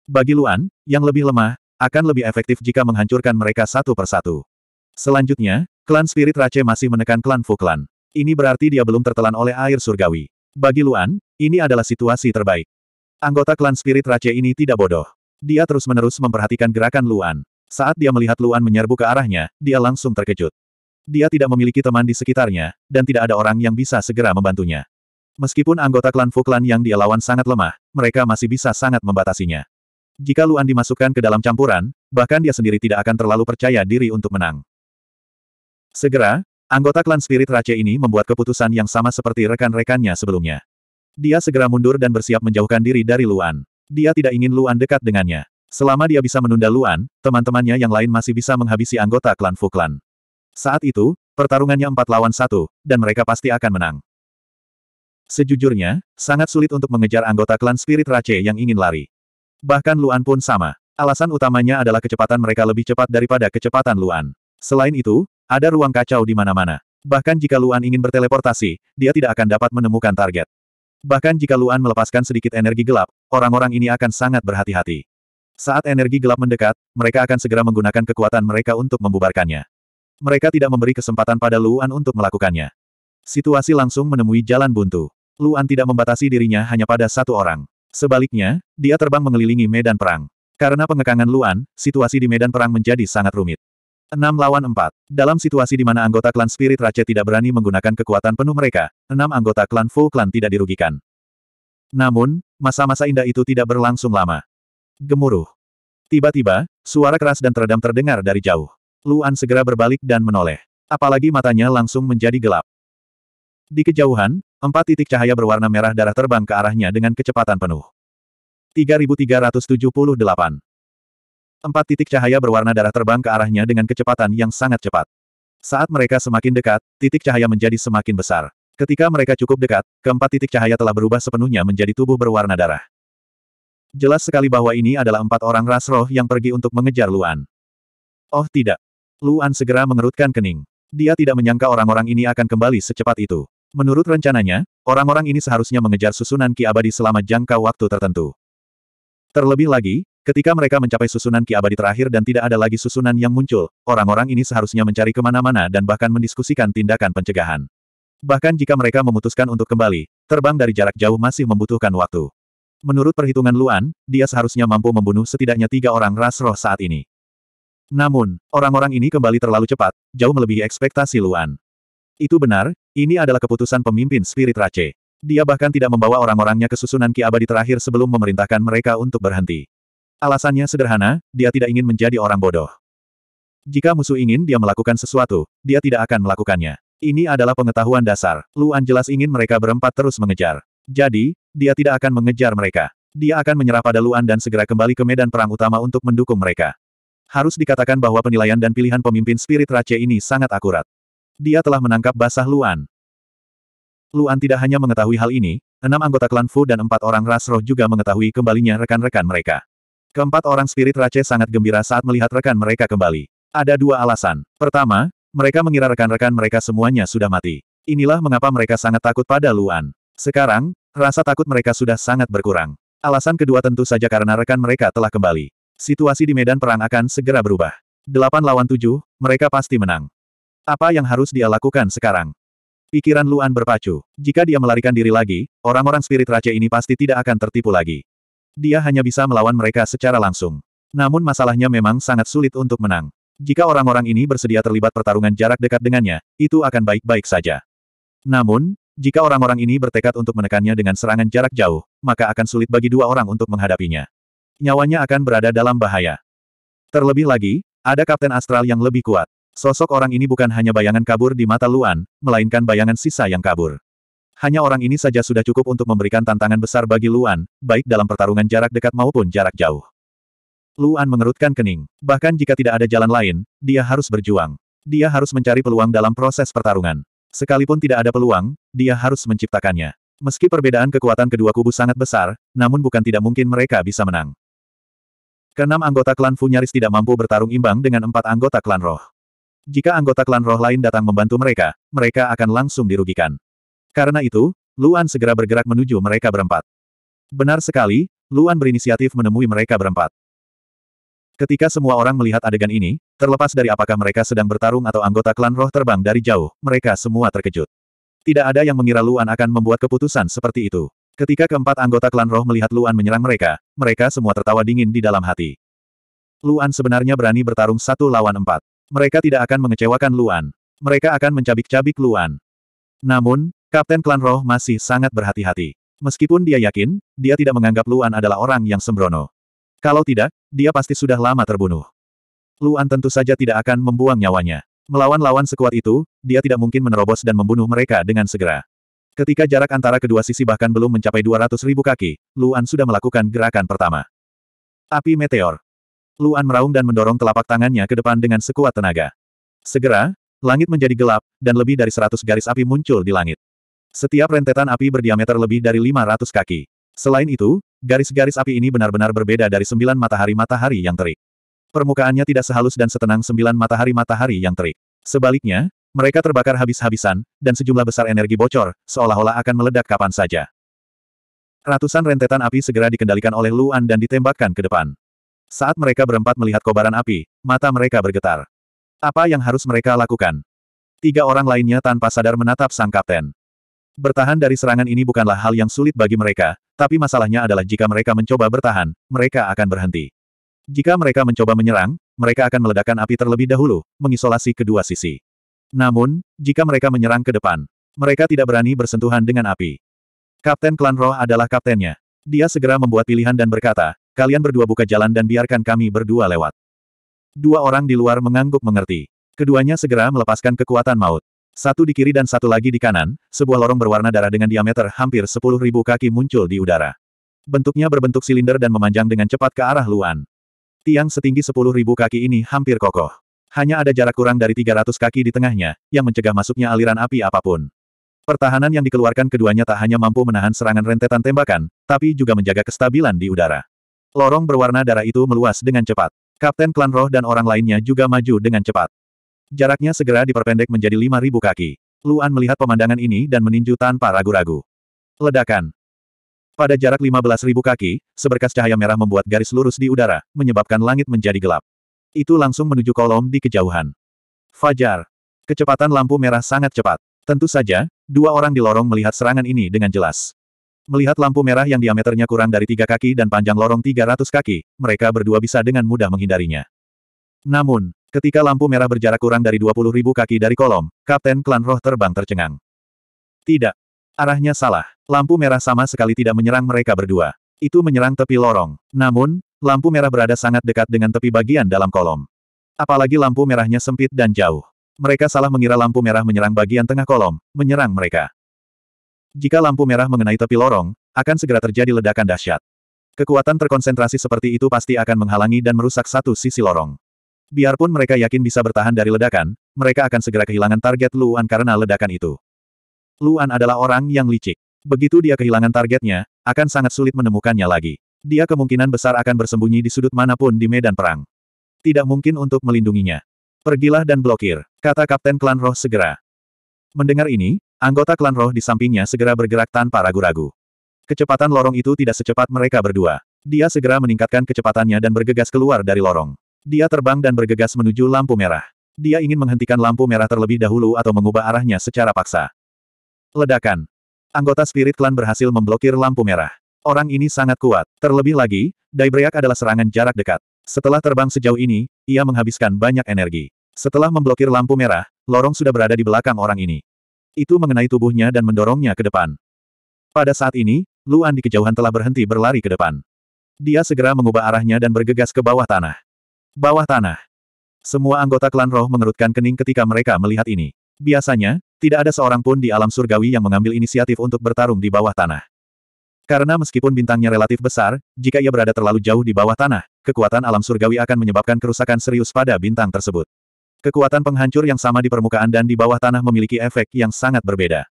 Bagi Luan, yang lebih lemah, akan lebih efektif jika menghancurkan mereka satu persatu. Selanjutnya, klan Spirit Rache masih menekan klan Fuklan. Ini berarti dia belum tertelan oleh air surgawi. Bagi Luan, ini adalah situasi terbaik. Anggota klan Spirit Rache ini tidak bodoh. Dia terus-menerus memperhatikan gerakan Luan. Saat dia melihat Luan menyerbu ke arahnya, dia langsung terkejut. Dia tidak memiliki teman di sekitarnya, dan tidak ada orang yang bisa segera membantunya. Meskipun anggota klan Fuklan yang dia lawan sangat lemah, mereka masih bisa sangat membatasinya. Jika Luan dimasukkan ke dalam campuran, bahkan dia sendiri tidak akan terlalu percaya diri untuk menang. Segera, anggota klan Spirit Race ini membuat keputusan yang sama seperti rekan-rekannya sebelumnya. Dia segera mundur dan bersiap menjauhkan diri dari Luan. Dia tidak ingin Luan dekat dengannya. Selama dia bisa menunda Luan, teman-temannya yang lain masih bisa menghabisi anggota klan Fu Saat itu, pertarungannya empat lawan satu, dan mereka pasti akan menang. Sejujurnya, sangat sulit untuk mengejar anggota klan Spirit Rache yang ingin lari. Bahkan Luan pun sama. Alasan utamanya adalah kecepatan mereka lebih cepat daripada kecepatan Luan. Selain itu, ada ruang kacau di mana-mana. Bahkan jika Luan ingin berteleportasi, dia tidak akan dapat menemukan target. Bahkan jika Luan melepaskan sedikit energi gelap, orang-orang ini akan sangat berhati-hati. Saat energi gelap mendekat, mereka akan segera menggunakan kekuatan mereka untuk membubarkannya. Mereka tidak memberi kesempatan pada Luan untuk melakukannya. Situasi langsung menemui jalan buntu. Luan tidak membatasi dirinya hanya pada satu orang. Sebaliknya, dia terbang mengelilingi medan perang. Karena pengekangan Luan, situasi di medan perang menjadi sangat rumit. 6 lawan 4. Dalam situasi di mana anggota klan Spirit Raja tidak berani menggunakan kekuatan penuh mereka, enam anggota klan Fu Klan tidak dirugikan. Namun, masa-masa indah itu tidak berlangsung lama. Gemuruh. Tiba-tiba, suara keras dan teredam terdengar dari jauh. Luan segera berbalik dan menoleh. Apalagi matanya langsung menjadi gelap. Di kejauhan, empat titik cahaya berwarna merah darah terbang ke arahnya dengan kecepatan penuh. 3378. Empat titik cahaya berwarna darah terbang ke arahnya dengan kecepatan yang sangat cepat. Saat mereka semakin dekat, titik cahaya menjadi semakin besar. Ketika mereka cukup dekat, keempat titik cahaya telah berubah sepenuhnya menjadi tubuh berwarna darah. Jelas sekali bahwa ini adalah empat orang ras roh yang pergi untuk mengejar Luan. Oh tidak. Luan segera mengerutkan kening. Dia tidak menyangka orang-orang ini akan kembali secepat itu. Menurut rencananya, orang-orang ini seharusnya mengejar susunan Ki Abadi selama jangka waktu tertentu. Terlebih lagi, ketika mereka mencapai susunan Ki Abadi terakhir dan tidak ada lagi susunan yang muncul, orang-orang ini seharusnya mencari kemana-mana dan bahkan mendiskusikan tindakan pencegahan. Bahkan jika mereka memutuskan untuk kembali, terbang dari jarak jauh masih membutuhkan waktu. Menurut perhitungan Luan, dia seharusnya mampu membunuh setidaknya tiga orang ras roh saat ini. Namun, orang-orang ini kembali terlalu cepat, jauh melebihi ekspektasi Luan. Itu benar, ini adalah keputusan pemimpin spirit Race. Dia bahkan tidak membawa orang-orangnya ke susunan Ki Abadi terakhir sebelum memerintahkan mereka untuk berhenti. Alasannya sederhana, dia tidak ingin menjadi orang bodoh. Jika musuh ingin dia melakukan sesuatu, dia tidak akan melakukannya. Ini adalah pengetahuan dasar. Luan jelas ingin mereka berempat terus mengejar. Jadi, dia tidak akan mengejar mereka. Dia akan menyerah pada Luan dan segera kembali ke medan perang utama untuk mendukung mereka. Harus dikatakan bahwa penilaian dan pilihan pemimpin spirit Race ini sangat akurat. Dia telah menangkap basah Luan. Luan tidak hanya mengetahui hal ini, enam anggota klan Fu dan empat orang ras roh juga mengetahui kembalinya rekan-rekan mereka. Keempat orang spirit Race sangat gembira saat melihat rekan mereka kembali. Ada dua alasan. Pertama, mereka mengira rekan-rekan mereka semuanya sudah mati. Inilah mengapa mereka sangat takut pada Luan. Sekarang, Rasa takut mereka sudah sangat berkurang. Alasan kedua tentu saja karena rekan mereka telah kembali. Situasi di medan perang akan segera berubah. Delapan lawan tujuh, mereka pasti menang. Apa yang harus dia lakukan sekarang? Pikiran Luan berpacu. Jika dia melarikan diri lagi, orang-orang spirit raja ini pasti tidak akan tertipu lagi. Dia hanya bisa melawan mereka secara langsung. Namun masalahnya memang sangat sulit untuk menang. Jika orang-orang ini bersedia terlibat pertarungan jarak dekat dengannya, itu akan baik-baik saja. Namun, jika orang-orang ini bertekad untuk menekannya dengan serangan jarak jauh, maka akan sulit bagi dua orang untuk menghadapinya. Nyawanya akan berada dalam bahaya. Terlebih lagi, ada Kapten Astral yang lebih kuat. Sosok orang ini bukan hanya bayangan kabur di mata Luan, melainkan bayangan sisa yang kabur. Hanya orang ini saja sudah cukup untuk memberikan tantangan besar bagi Luan, baik dalam pertarungan jarak dekat maupun jarak jauh. Luan mengerutkan kening. Bahkan jika tidak ada jalan lain, dia harus berjuang. Dia harus mencari peluang dalam proses pertarungan. Sekalipun tidak ada peluang, dia harus menciptakannya. Meski perbedaan kekuatan kedua kubu sangat besar, namun bukan tidak mungkin mereka bisa menang. Keenam anggota klan Fu nyaris tidak mampu bertarung imbang dengan empat anggota klan roh. Jika anggota klan roh lain datang membantu mereka, mereka akan langsung dirugikan. Karena itu, Luan segera bergerak menuju mereka berempat. Benar sekali, Luan berinisiatif menemui mereka berempat. Ketika semua orang melihat adegan ini, terlepas dari apakah mereka sedang bertarung atau anggota klan roh terbang dari jauh, mereka semua terkejut. Tidak ada yang mengira Luan akan membuat keputusan seperti itu. Ketika keempat anggota klan roh melihat Luan menyerang mereka, mereka semua tertawa dingin di dalam hati. Luan sebenarnya berani bertarung satu lawan empat. Mereka tidak akan mengecewakan Luan. Mereka akan mencabik-cabik Luan. Namun, Kapten Klan Roh masih sangat berhati-hati. Meskipun dia yakin, dia tidak menganggap Luan adalah orang yang sembrono. Kalau tidak, dia pasti sudah lama terbunuh. Luan tentu saja tidak akan membuang nyawanya. Melawan lawan sekuat itu, dia tidak mungkin menerobos dan membunuh mereka dengan segera. Ketika jarak antara kedua sisi bahkan belum mencapai 200 ribu kaki, Luan sudah melakukan gerakan pertama. Api meteor. Luan meraung dan mendorong telapak tangannya ke depan dengan sekuat tenaga. Segera, langit menjadi gelap, dan lebih dari 100 garis api muncul di langit. Setiap rentetan api berdiameter lebih dari 500 kaki. Selain itu, garis-garis api ini benar-benar berbeda dari sembilan matahari-matahari yang terik. Permukaannya tidak sehalus dan setenang sembilan matahari-matahari yang terik. Sebaliknya, mereka terbakar habis-habisan, dan sejumlah besar energi bocor, seolah-olah akan meledak kapan saja. Ratusan rentetan api segera dikendalikan oleh Luan dan ditembakkan ke depan. Saat mereka berempat melihat kobaran api, mata mereka bergetar. Apa yang harus mereka lakukan? Tiga orang lainnya tanpa sadar menatap sang kapten. Bertahan dari serangan ini bukanlah hal yang sulit bagi mereka, tapi masalahnya adalah jika mereka mencoba bertahan, mereka akan berhenti. Jika mereka mencoba menyerang, mereka akan meledakkan api terlebih dahulu, mengisolasi kedua sisi. Namun, jika mereka menyerang ke depan, mereka tidak berani bersentuhan dengan api. Kapten Klan Roh adalah kaptennya. Dia segera membuat pilihan dan berkata, kalian berdua buka jalan dan biarkan kami berdua lewat. Dua orang di luar mengangguk mengerti. Keduanya segera melepaskan kekuatan maut. Satu di kiri dan satu lagi di kanan, sebuah lorong berwarna darah dengan diameter hampir 10.000 kaki muncul di udara. Bentuknya berbentuk silinder dan memanjang dengan cepat ke arah Luan. Tiang setinggi 10.000 kaki ini hampir kokoh. Hanya ada jarak kurang dari 300 kaki di tengahnya, yang mencegah masuknya aliran api apapun. Pertahanan yang dikeluarkan keduanya tak hanya mampu menahan serangan rentetan tembakan, tapi juga menjaga kestabilan di udara. Lorong berwarna darah itu meluas dengan cepat. Kapten Klan Roh dan orang lainnya juga maju dengan cepat. Jaraknya segera diperpendek menjadi 5.000 kaki. Luan melihat pemandangan ini dan meninju tanpa ragu-ragu. Ledakan. Pada jarak 15.000 kaki, seberkas cahaya merah membuat garis lurus di udara, menyebabkan langit menjadi gelap. Itu langsung menuju kolom di kejauhan. Fajar. Kecepatan lampu merah sangat cepat. Tentu saja, dua orang di lorong melihat serangan ini dengan jelas. Melihat lampu merah yang diameternya kurang dari tiga kaki dan panjang lorong 300 kaki, mereka berdua bisa dengan mudah menghindarinya. Namun, Ketika lampu merah berjarak kurang dari 20 ribu kaki dari kolom, Kapten Klan Roh terbang tercengang. Tidak. Arahnya salah. Lampu merah sama sekali tidak menyerang mereka berdua. Itu menyerang tepi lorong. Namun, lampu merah berada sangat dekat dengan tepi bagian dalam kolom. Apalagi lampu merahnya sempit dan jauh. Mereka salah mengira lampu merah menyerang bagian tengah kolom, menyerang mereka. Jika lampu merah mengenai tepi lorong, akan segera terjadi ledakan dahsyat. Kekuatan terkonsentrasi seperti itu pasti akan menghalangi dan merusak satu sisi lorong. Biarpun mereka yakin bisa bertahan dari ledakan, mereka akan segera kehilangan target Luan karena ledakan itu. Luan adalah orang yang licik. Begitu dia kehilangan targetnya, akan sangat sulit menemukannya lagi. Dia kemungkinan besar akan bersembunyi di sudut manapun di medan perang. Tidak mungkin untuk melindunginya. Pergilah dan blokir, kata Kapten Klan Roh segera. Mendengar ini, anggota Klan Roh di sampingnya segera bergerak tanpa ragu-ragu. Kecepatan lorong itu tidak secepat mereka berdua. Dia segera meningkatkan kecepatannya dan bergegas keluar dari lorong. Dia terbang dan bergegas menuju lampu merah. Dia ingin menghentikan lampu merah terlebih dahulu atau mengubah arahnya secara paksa. Ledakan. Anggota spirit klan berhasil memblokir lampu merah. Orang ini sangat kuat. Terlebih lagi, Daibreak adalah serangan jarak dekat. Setelah terbang sejauh ini, ia menghabiskan banyak energi. Setelah memblokir lampu merah, lorong sudah berada di belakang orang ini. Itu mengenai tubuhnya dan mendorongnya ke depan. Pada saat ini, Luan di kejauhan telah berhenti berlari ke depan. Dia segera mengubah arahnya dan bergegas ke bawah tanah. Bawah tanah. Semua anggota klan roh mengerutkan kening ketika mereka melihat ini. Biasanya, tidak ada seorang pun di alam surgawi yang mengambil inisiatif untuk bertarung di bawah tanah. Karena meskipun bintangnya relatif besar, jika ia berada terlalu jauh di bawah tanah, kekuatan alam surgawi akan menyebabkan kerusakan serius pada bintang tersebut. Kekuatan penghancur yang sama di permukaan dan di bawah tanah memiliki efek yang sangat berbeda.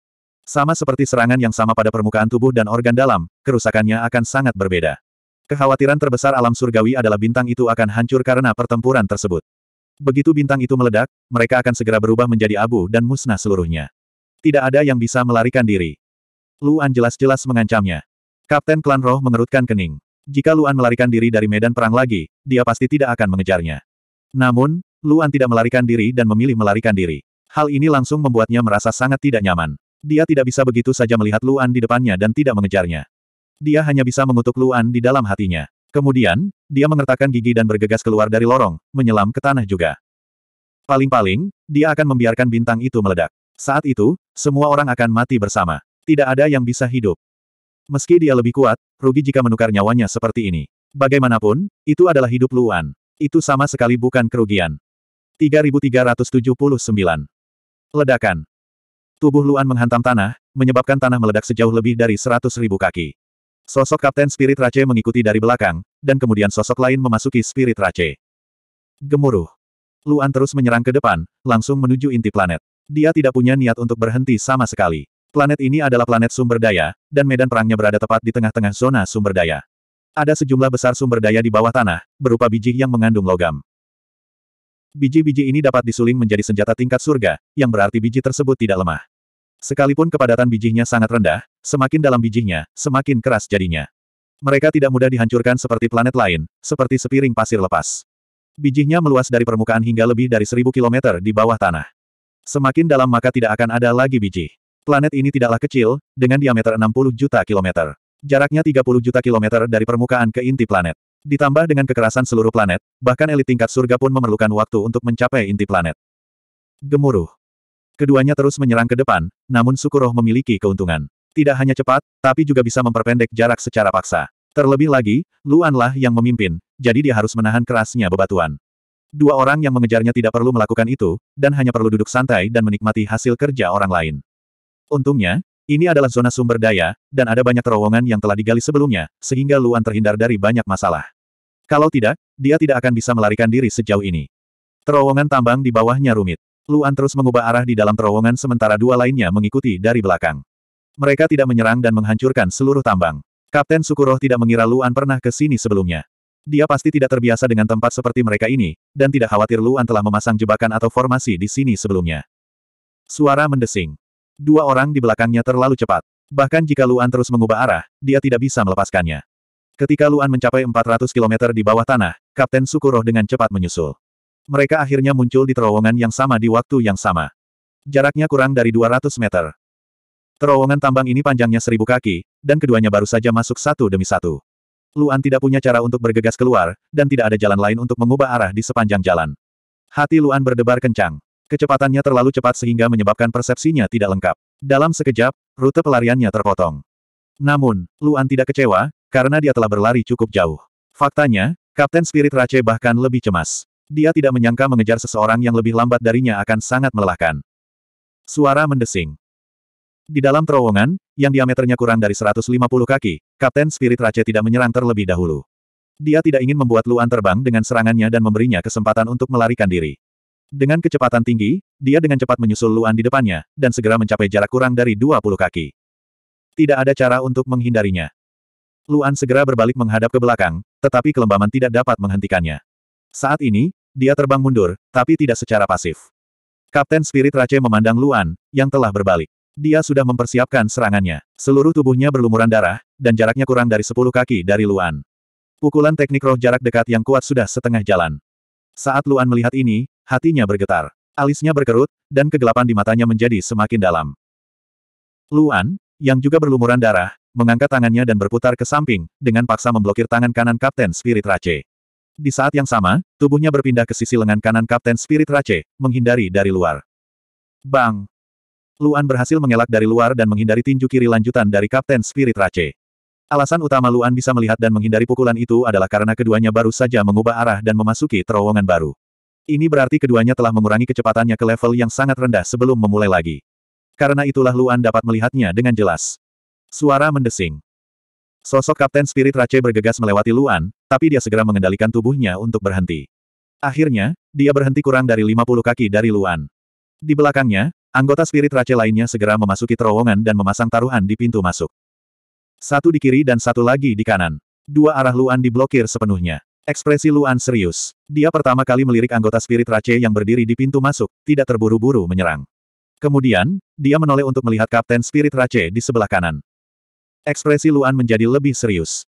Sama seperti serangan yang sama pada permukaan tubuh dan organ dalam, kerusakannya akan sangat berbeda. Kekhawatiran terbesar alam surgawi adalah bintang itu akan hancur karena pertempuran tersebut. Begitu bintang itu meledak, mereka akan segera berubah menjadi abu dan musnah seluruhnya. Tidak ada yang bisa melarikan diri. Luan jelas-jelas mengancamnya. Kapten Klan Roh mengerutkan kening. Jika Luan melarikan diri dari medan perang lagi, dia pasti tidak akan mengejarnya. Namun, Luan tidak melarikan diri dan memilih melarikan diri. Hal ini langsung membuatnya merasa sangat tidak nyaman. Dia tidak bisa begitu saja melihat Luan di depannya dan tidak mengejarnya. Dia hanya bisa mengutuk Luan di dalam hatinya. Kemudian, dia mengertakkan gigi dan bergegas keluar dari lorong, menyelam ke tanah juga. Paling-paling, dia akan membiarkan bintang itu meledak. Saat itu, semua orang akan mati bersama. Tidak ada yang bisa hidup. Meski dia lebih kuat, rugi jika menukar nyawanya seperti ini. Bagaimanapun, itu adalah hidup Luan. Itu sama sekali bukan kerugian. 3379. Ledakan. Tubuh Luan menghantam tanah, menyebabkan tanah meledak sejauh lebih dari ribu kaki. Sosok Kapten Spirit Race mengikuti dari belakang, dan kemudian sosok lain memasuki Spirit Race. Gemuruh. Luan terus menyerang ke depan, langsung menuju inti planet. Dia tidak punya niat untuk berhenti sama sekali. Planet ini adalah planet sumber daya, dan medan perangnya berada tepat di tengah-tengah zona sumber daya. Ada sejumlah besar sumber daya di bawah tanah, berupa biji yang mengandung logam. Biji-biji ini dapat disuling menjadi senjata tingkat surga, yang berarti biji tersebut tidak lemah. Sekalipun kepadatan bijinya sangat rendah, semakin dalam bijinya, semakin keras jadinya. Mereka tidak mudah dihancurkan seperti planet lain, seperti sepiring pasir lepas. Bijinya meluas dari permukaan hingga lebih dari seribu kilometer di bawah tanah. Semakin dalam maka tidak akan ada lagi biji. Planet ini tidaklah kecil, dengan diameter 60 juta kilometer. Jaraknya 30 juta kilometer dari permukaan ke inti planet. Ditambah dengan kekerasan seluruh planet, bahkan elit tingkat surga pun memerlukan waktu untuk mencapai inti planet. Gemuruh. Keduanya terus menyerang ke depan, namun Sukuroh memiliki keuntungan. Tidak hanya cepat, tapi juga bisa memperpendek jarak secara paksa. Terlebih lagi, Luanlah yang memimpin, jadi dia harus menahan kerasnya bebatuan. Dua orang yang mengejarnya tidak perlu melakukan itu, dan hanya perlu duduk santai dan menikmati hasil kerja orang lain. Untungnya, ini adalah zona sumber daya, dan ada banyak terowongan yang telah digali sebelumnya, sehingga Luan terhindar dari banyak masalah. Kalau tidak, dia tidak akan bisa melarikan diri sejauh ini. Terowongan tambang di bawahnya rumit. Luan terus mengubah arah di dalam terowongan sementara dua lainnya mengikuti dari belakang. Mereka tidak menyerang dan menghancurkan seluruh tambang. Kapten Sukuroh tidak mengira Luan pernah ke sini sebelumnya. Dia pasti tidak terbiasa dengan tempat seperti mereka ini, dan tidak khawatir Luan telah memasang jebakan atau formasi di sini sebelumnya. Suara mendesing. Dua orang di belakangnya terlalu cepat. Bahkan jika Luan terus mengubah arah, dia tidak bisa melepaskannya. Ketika Luan mencapai 400 km di bawah tanah, Kapten Sukuroh dengan cepat menyusul. Mereka akhirnya muncul di terowongan yang sama di waktu yang sama. Jaraknya kurang dari 200 meter. Terowongan tambang ini panjangnya seribu kaki, dan keduanya baru saja masuk satu demi satu. Luan tidak punya cara untuk bergegas keluar, dan tidak ada jalan lain untuk mengubah arah di sepanjang jalan. Hati Luan berdebar kencang. Kecepatannya terlalu cepat sehingga menyebabkan persepsinya tidak lengkap. Dalam sekejap, rute pelariannya terpotong. Namun, Luan tidak kecewa, karena dia telah berlari cukup jauh. Faktanya, Kapten Spirit Rache bahkan lebih cemas. Dia tidak menyangka mengejar seseorang yang lebih lambat darinya akan sangat melelahkan. Suara mendesing. Di dalam terowongan, yang diameternya kurang dari 150 kaki, Kapten Spirit Rache tidak menyerang terlebih dahulu. Dia tidak ingin membuat Luan terbang dengan serangannya dan memberinya kesempatan untuk melarikan diri. Dengan kecepatan tinggi, dia dengan cepat menyusul Luan di depannya, dan segera mencapai jarak kurang dari 20 kaki. Tidak ada cara untuk menghindarinya. Luan segera berbalik menghadap ke belakang, tetapi kelembaman tidak dapat menghentikannya. Saat ini, dia terbang mundur, tapi tidak secara pasif. Kapten Spirit race memandang Luan, yang telah berbalik. Dia sudah mempersiapkan serangannya. Seluruh tubuhnya berlumuran darah, dan jaraknya kurang dari 10 kaki dari Luan. Pukulan teknik roh jarak dekat yang kuat sudah setengah jalan. Saat Luan melihat ini, hatinya bergetar. Alisnya berkerut, dan kegelapan di matanya menjadi semakin dalam. Luan, yang juga berlumuran darah, mengangkat tangannya dan berputar ke samping, dengan paksa memblokir tangan kanan Kapten Spirit race di saat yang sama, tubuhnya berpindah ke sisi lengan kanan Kapten Spirit Rache, menghindari dari luar. Bang! Luan berhasil mengelak dari luar dan menghindari tinju kiri lanjutan dari Kapten Spirit Rache. Alasan utama Luan bisa melihat dan menghindari pukulan itu adalah karena keduanya baru saja mengubah arah dan memasuki terowongan baru. Ini berarti keduanya telah mengurangi kecepatannya ke level yang sangat rendah sebelum memulai lagi. Karena itulah Luan dapat melihatnya dengan jelas. Suara mendesing. Sosok Kapten Spirit Rache bergegas melewati Luan, tapi dia segera mengendalikan tubuhnya untuk berhenti. Akhirnya, dia berhenti kurang dari 50 kaki dari Luan. Di belakangnya, anggota Spirit Rache lainnya segera memasuki terowongan dan memasang taruhan di pintu masuk. Satu di kiri dan satu lagi di kanan. Dua arah Luan diblokir sepenuhnya. Ekspresi Luan serius. Dia pertama kali melirik anggota Spirit Rache yang berdiri di pintu masuk, tidak terburu-buru menyerang. Kemudian, dia menoleh untuk melihat Kapten Spirit Rache di sebelah kanan. Ekspresi Luan menjadi lebih serius.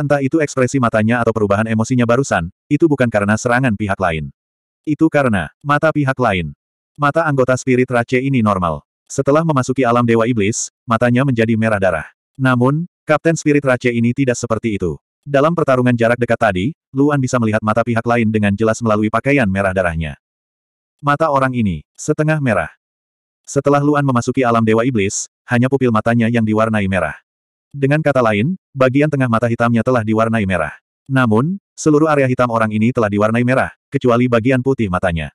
Entah itu ekspresi matanya atau perubahan emosinya barusan, itu bukan karena serangan pihak lain. Itu karena mata pihak lain. Mata anggota spirit Rache ini normal. Setelah memasuki alam Dewa Iblis, matanya menjadi merah darah. Namun, Kapten Spirit Rache ini tidak seperti itu. Dalam pertarungan jarak dekat tadi, Luan bisa melihat mata pihak lain dengan jelas melalui pakaian merah darahnya. Mata orang ini, setengah merah. Setelah Luan memasuki alam Dewa Iblis, hanya pupil matanya yang diwarnai merah. Dengan kata lain, bagian tengah mata hitamnya telah diwarnai merah. Namun, seluruh area hitam orang ini telah diwarnai merah, kecuali bagian putih matanya.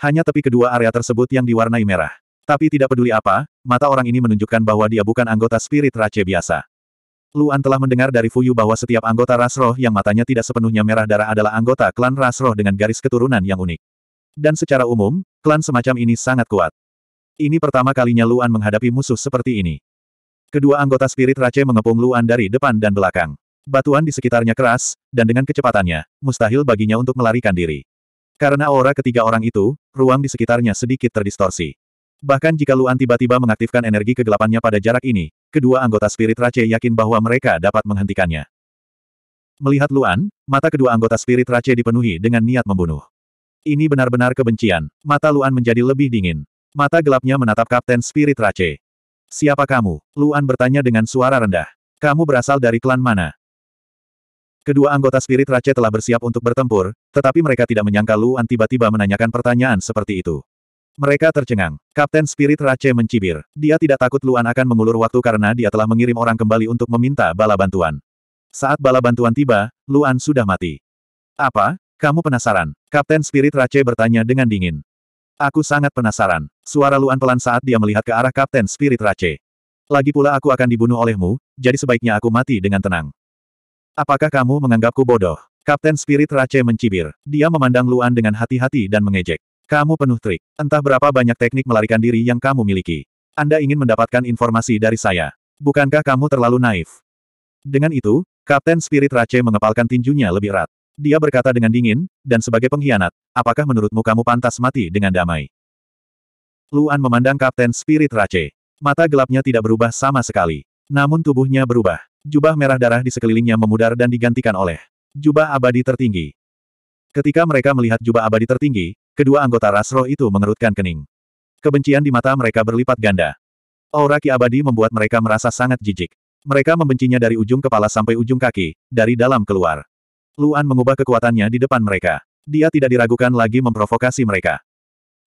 Hanya tepi kedua area tersebut yang diwarnai merah. Tapi tidak peduli apa, mata orang ini menunjukkan bahwa dia bukan anggota spirit race biasa. Luan telah mendengar dari Fuyu bahwa setiap anggota ras roh yang matanya tidak sepenuhnya merah darah adalah anggota klan ras roh dengan garis keturunan yang unik. Dan secara umum, klan semacam ini sangat kuat. Ini pertama kalinya Luan menghadapi musuh seperti ini. Kedua anggota spirit Rache mengepung Luan dari depan dan belakang. Batuan di sekitarnya keras, dan dengan kecepatannya, mustahil baginya untuk melarikan diri. Karena aura ketiga orang itu, ruang di sekitarnya sedikit terdistorsi. Bahkan jika Luan tiba-tiba mengaktifkan energi kegelapannya pada jarak ini, kedua anggota spirit Rache yakin bahwa mereka dapat menghentikannya. Melihat Luan, mata kedua anggota spirit Rache dipenuhi dengan niat membunuh. Ini benar-benar kebencian. Mata Luan menjadi lebih dingin. Mata gelapnya menatap Kapten Spirit Rache. Siapa kamu? Luan bertanya dengan suara rendah. Kamu berasal dari klan mana? Kedua anggota Spirit Rache telah bersiap untuk bertempur, tetapi mereka tidak menyangka Luan tiba-tiba menanyakan pertanyaan seperti itu. Mereka tercengang. Kapten Spirit Rache mencibir. Dia tidak takut Luan akan mengulur waktu karena dia telah mengirim orang kembali untuk meminta bala bantuan. Saat bala bantuan tiba, Luan sudah mati. Apa? Kamu penasaran? Kapten Spirit Rache bertanya dengan dingin. Aku sangat penasaran. Suara Luan pelan saat dia melihat ke arah Kapten Spirit Rache. Lagi pula aku akan dibunuh olehmu, jadi sebaiknya aku mati dengan tenang. Apakah kamu menganggapku bodoh? Kapten Spirit Rache mencibir. Dia memandang Luan dengan hati-hati dan mengejek. Kamu penuh trik. Entah berapa banyak teknik melarikan diri yang kamu miliki. Anda ingin mendapatkan informasi dari saya. Bukankah kamu terlalu naif? Dengan itu, Kapten Spirit Rache mengepalkan tinjunya lebih erat. Dia berkata dengan dingin, dan sebagai pengkhianat, apakah menurutmu kamu pantas mati dengan damai? Luan memandang Kapten Spirit Rache. Mata gelapnya tidak berubah sama sekali. Namun tubuhnya berubah. Jubah merah darah di sekelilingnya memudar dan digantikan oleh jubah abadi tertinggi. Ketika mereka melihat jubah abadi tertinggi, kedua anggota ras itu mengerutkan kening. Kebencian di mata mereka berlipat ganda. Aura ki abadi membuat mereka merasa sangat jijik. Mereka membencinya dari ujung kepala sampai ujung kaki, dari dalam keluar. Luan mengubah kekuatannya di depan mereka. Dia tidak diragukan lagi memprovokasi mereka.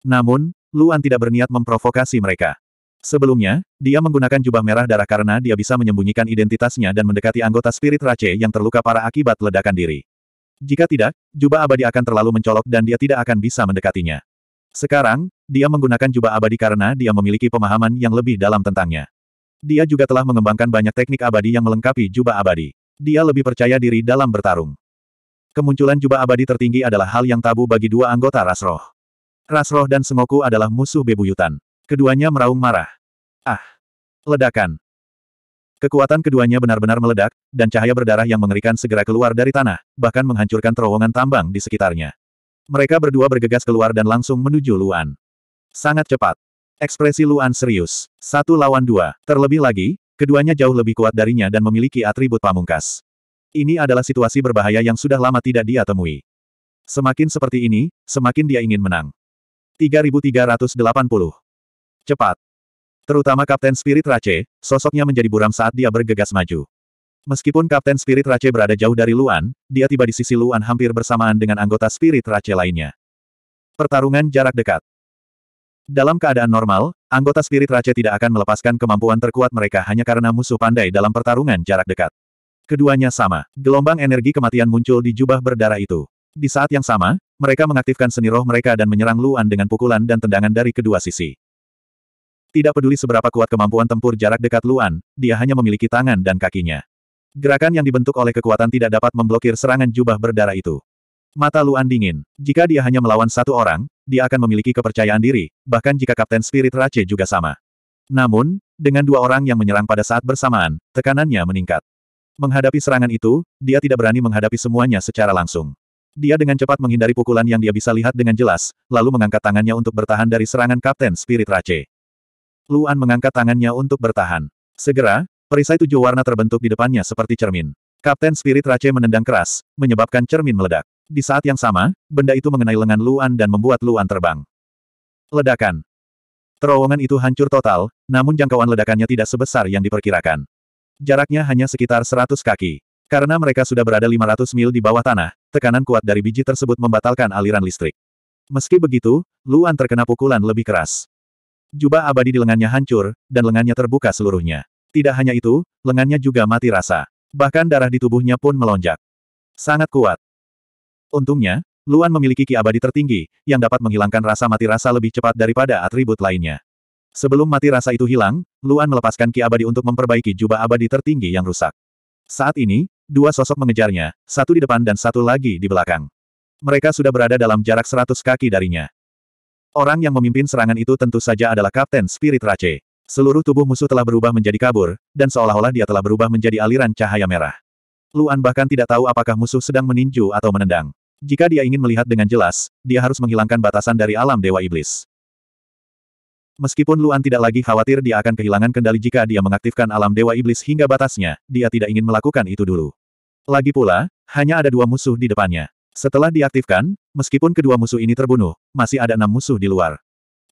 Namun, Luan tidak berniat memprovokasi mereka. Sebelumnya, dia menggunakan jubah merah darah karena dia bisa menyembunyikan identitasnya dan mendekati anggota spirit Rache yang terluka parah akibat ledakan diri. Jika tidak, jubah abadi akan terlalu mencolok dan dia tidak akan bisa mendekatinya. Sekarang, dia menggunakan jubah abadi karena dia memiliki pemahaman yang lebih dalam tentangnya. Dia juga telah mengembangkan banyak teknik abadi yang melengkapi jubah abadi. Dia lebih percaya diri dalam bertarung. Kemunculan jubah abadi tertinggi adalah hal yang tabu bagi dua anggota Rasroh. Rasroh dan Sengoku adalah musuh bebuyutan. Keduanya meraung marah. Ah! Ledakan! Kekuatan keduanya benar-benar meledak, dan cahaya berdarah yang mengerikan segera keluar dari tanah, bahkan menghancurkan terowongan tambang di sekitarnya. Mereka berdua bergegas keluar dan langsung menuju Luan. Sangat cepat. Ekspresi Luan serius. Satu lawan dua. Terlebih lagi, keduanya jauh lebih kuat darinya dan memiliki atribut pamungkas. Ini adalah situasi berbahaya yang sudah lama tidak dia temui. Semakin seperti ini, semakin dia ingin menang. 3380. Cepat. Terutama Kapten Spirit Rache, sosoknya menjadi buram saat dia bergegas maju. Meskipun Kapten Spirit Rache berada jauh dari Luan, dia tiba di sisi Luan hampir bersamaan dengan anggota Spirit Rache lainnya. Pertarungan jarak dekat. Dalam keadaan normal, anggota Spirit Rache tidak akan melepaskan kemampuan terkuat mereka hanya karena musuh pandai dalam pertarungan jarak dekat. Keduanya sama. Gelombang energi kematian muncul di jubah berdarah itu. Di saat yang sama, mereka mengaktifkan seni roh mereka dan menyerang Luan dengan pukulan dan tendangan dari kedua sisi. Tidak peduli seberapa kuat kemampuan tempur jarak dekat Luan, dia hanya memiliki tangan dan kakinya. Gerakan yang dibentuk oleh kekuatan tidak dapat memblokir serangan jubah berdarah itu. Mata Luan dingin. Jika dia hanya melawan satu orang, dia akan memiliki kepercayaan diri, bahkan jika Kapten Spirit Rache juga sama. Namun, dengan dua orang yang menyerang pada saat bersamaan, tekanannya meningkat. Menghadapi serangan itu, dia tidak berani menghadapi semuanya secara langsung. Dia dengan cepat menghindari pukulan yang dia bisa lihat dengan jelas, lalu mengangkat tangannya untuk bertahan dari serangan Kapten Spirit Rache. Luan mengangkat tangannya untuk bertahan. Segera, perisai tujuh warna terbentuk di depannya seperti cermin. Kapten Spirit Rache menendang keras, menyebabkan cermin meledak. Di saat yang sama, benda itu mengenai lengan Luan dan membuat Luan terbang. Ledakan. Terowongan itu hancur total, namun jangkauan ledakannya tidak sebesar yang diperkirakan. Jaraknya hanya sekitar 100 kaki. Karena mereka sudah berada 500 mil di bawah tanah, tekanan kuat dari biji tersebut membatalkan aliran listrik. Meski begitu, Luan terkena pukulan lebih keras. Jubah abadi di lengannya hancur, dan lengannya terbuka seluruhnya. Tidak hanya itu, lengannya juga mati rasa. Bahkan darah di tubuhnya pun melonjak. Sangat kuat. Untungnya, Luan memiliki ki abadi tertinggi, yang dapat menghilangkan rasa mati rasa lebih cepat daripada atribut lainnya. Sebelum mati rasa itu hilang, Luan melepaskan Ki Abadi untuk memperbaiki jubah abadi tertinggi yang rusak. Saat ini, dua sosok mengejarnya, satu di depan dan satu lagi di belakang. Mereka sudah berada dalam jarak seratus kaki darinya. Orang yang memimpin serangan itu tentu saja adalah Kapten Spirit Rache. Seluruh tubuh musuh telah berubah menjadi kabur, dan seolah-olah dia telah berubah menjadi aliran cahaya merah. Luan bahkan tidak tahu apakah musuh sedang meninju atau menendang. Jika dia ingin melihat dengan jelas, dia harus menghilangkan batasan dari alam Dewa Iblis. Meskipun Luan tidak lagi khawatir dia akan kehilangan kendali jika dia mengaktifkan alam dewa iblis hingga batasnya, dia tidak ingin melakukan itu dulu. Lagi pula, hanya ada dua musuh di depannya. Setelah diaktifkan, meskipun kedua musuh ini terbunuh, masih ada enam musuh di luar.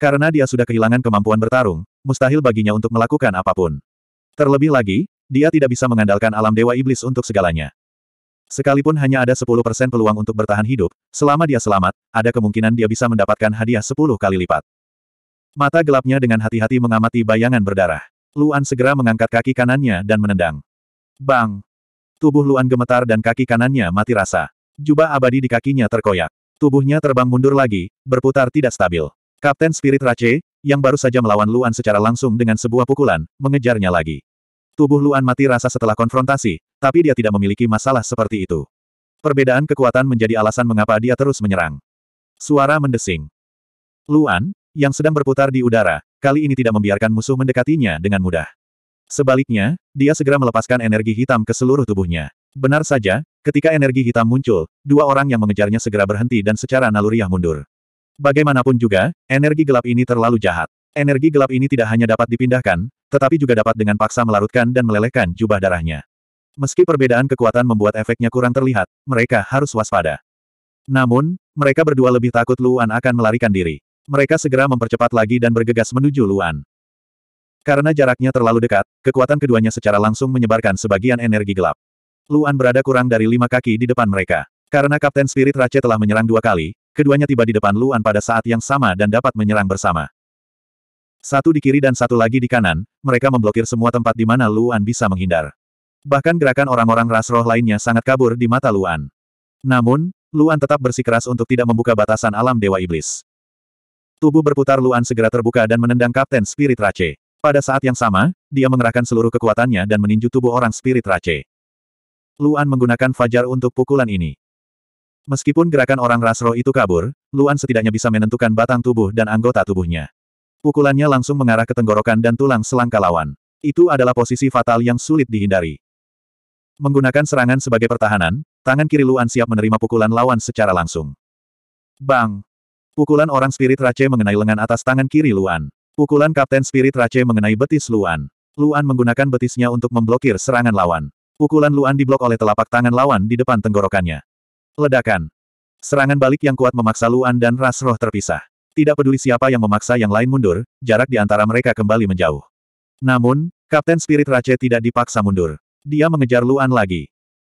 Karena dia sudah kehilangan kemampuan bertarung, mustahil baginya untuk melakukan apapun. Terlebih lagi, dia tidak bisa mengandalkan alam dewa iblis untuk segalanya. Sekalipun hanya ada 10% peluang untuk bertahan hidup, selama dia selamat, ada kemungkinan dia bisa mendapatkan hadiah 10 kali lipat. Mata gelapnya dengan hati-hati mengamati bayangan berdarah. Luan segera mengangkat kaki kanannya dan menendang. Bang! Tubuh Luan gemetar dan kaki kanannya mati rasa. Jubah abadi di kakinya terkoyak. Tubuhnya terbang mundur lagi, berputar tidak stabil. Kapten Spirit Rac'e yang baru saja melawan Luan secara langsung dengan sebuah pukulan, mengejarnya lagi. Tubuh Luan mati rasa setelah konfrontasi, tapi dia tidak memiliki masalah seperti itu. Perbedaan kekuatan menjadi alasan mengapa dia terus menyerang. Suara mendesing. Luan, yang sedang berputar di udara, kali ini tidak membiarkan musuh mendekatinya dengan mudah. Sebaliknya, dia segera melepaskan energi hitam ke seluruh tubuhnya. Benar saja, ketika energi hitam muncul, dua orang yang mengejarnya segera berhenti dan secara naluriah mundur. Bagaimanapun juga, energi gelap ini terlalu jahat. Energi gelap ini tidak hanya dapat dipindahkan, tetapi juga dapat dengan paksa melarutkan dan melelehkan jubah darahnya. Meski perbedaan kekuatan membuat efeknya kurang terlihat, mereka harus waspada. Namun, mereka berdua lebih takut Luan akan melarikan diri. Mereka segera mempercepat lagi dan bergegas menuju Luan. Karena jaraknya terlalu dekat, kekuatan keduanya secara langsung menyebarkan sebagian energi gelap. Luan berada kurang dari lima kaki di depan mereka. Karena Kapten Spirit Rache telah menyerang dua kali, keduanya tiba di depan Luan pada saat yang sama dan dapat menyerang bersama. Satu di kiri dan satu lagi di kanan, mereka memblokir semua tempat di mana Luan bisa menghindar. Bahkan gerakan orang-orang ras roh lainnya sangat kabur di mata Luan. Namun, Luan tetap bersikeras untuk tidak membuka batasan alam Dewa Iblis. Tubuh berputar Luan segera terbuka dan menendang Kapten Spirit Rache. Pada saat yang sama, dia mengerahkan seluruh kekuatannya dan meninju tubuh orang Spirit Rache. Luan menggunakan Fajar untuk pukulan ini. Meskipun gerakan orang Rasro itu kabur, Luan setidaknya bisa menentukan batang tubuh dan anggota tubuhnya. Pukulannya langsung mengarah ke tenggorokan dan tulang selangka lawan. Itu adalah posisi fatal yang sulit dihindari. Menggunakan serangan sebagai pertahanan, tangan kiri Luan siap menerima pukulan lawan secara langsung. Bang! Pukulan orang spirit Rache mengenai lengan atas tangan kiri Luan. Pukulan Kapten Spirit Rache mengenai betis Luan. Luan menggunakan betisnya untuk memblokir serangan lawan. Pukulan Luan diblok oleh telapak tangan lawan di depan tenggorokannya. Ledakan. Serangan balik yang kuat memaksa Luan dan ras roh terpisah. Tidak peduli siapa yang memaksa yang lain mundur, jarak di antara mereka kembali menjauh. Namun, Kapten Spirit Rache tidak dipaksa mundur. Dia mengejar Luan lagi.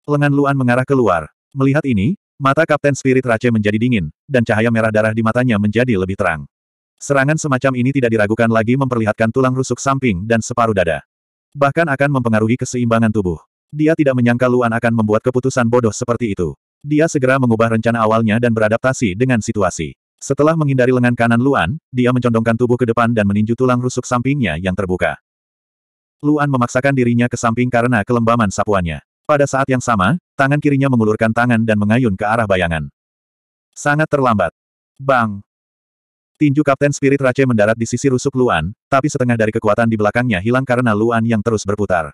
Lengan Luan mengarah keluar. Melihat ini, Mata Kapten Spirit Rache menjadi dingin, dan cahaya merah darah di matanya menjadi lebih terang. Serangan semacam ini tidak diragukan lagi memperlihatkan tulang rusuk samping dan separuh dada. Bahkan akan mempengaruhi keseimbangan tubuh. Dia tidak menyangka Luan akan membuat keputusan bodoh seperti itu. Dia segera mengubah rencana awalnya dan beradaptasi dengan situasi. Setelah menghindari lengan kanan Luan, dia mencondongkan tubuh ke depan dan meninju tulang rusuk sampingnya yang terbuka. Luan memaksakan dirinya ke samping karena kelembaman sapuannya. Pada saat yang sama, tangan kirinya mengulurkan tangan dan mengayun ke arah bayangan. Sangat terlambat. Bang! Tinju Kapten Spirit Race mendarat di sisi rusuk Luan, tapi setengah dari kekuatan di belakangnya hilang karena Luan yang terus berputar.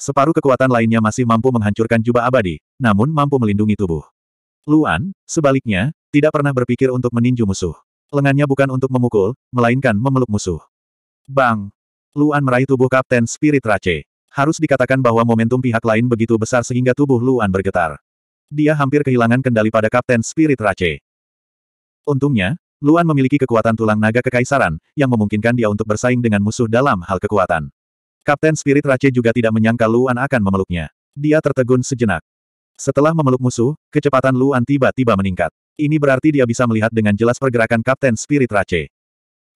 Separuh kekuatan lainnya masih mampu menghancurkan jubah abadi, namun mampu melindungi tubuh. Luan, sebaliknya, tidak pernah berpikir untuk meninju musuh. Lengannya bukan untuk memukul, melainkan memeluk musuh. Bang! Luan meraih tubuh Kapten Spirit Race. Harus dikatakan bahwa momentum pihak lain begitu besar sehingga tubuh Luan bergetar. Dia hampir kehilangan kendali pada Kapten Spirit Rache. Untungnya, Luan memiliki kekuatan tulang naga kekaisaran, yang memungkinkan dia untuk bersaing dengan musuh dalam hal kekuatan. Kapten Spirit Rache juga tidak menyangka Luan akan memeluknya. Dia tertegun sejenak. Setelah memeluk musuh, kecepatan Luan tiba-tiba meningkat. Ini berarti dia bisa melihat dengan jelas pergerakan Kapten Spirit Rache.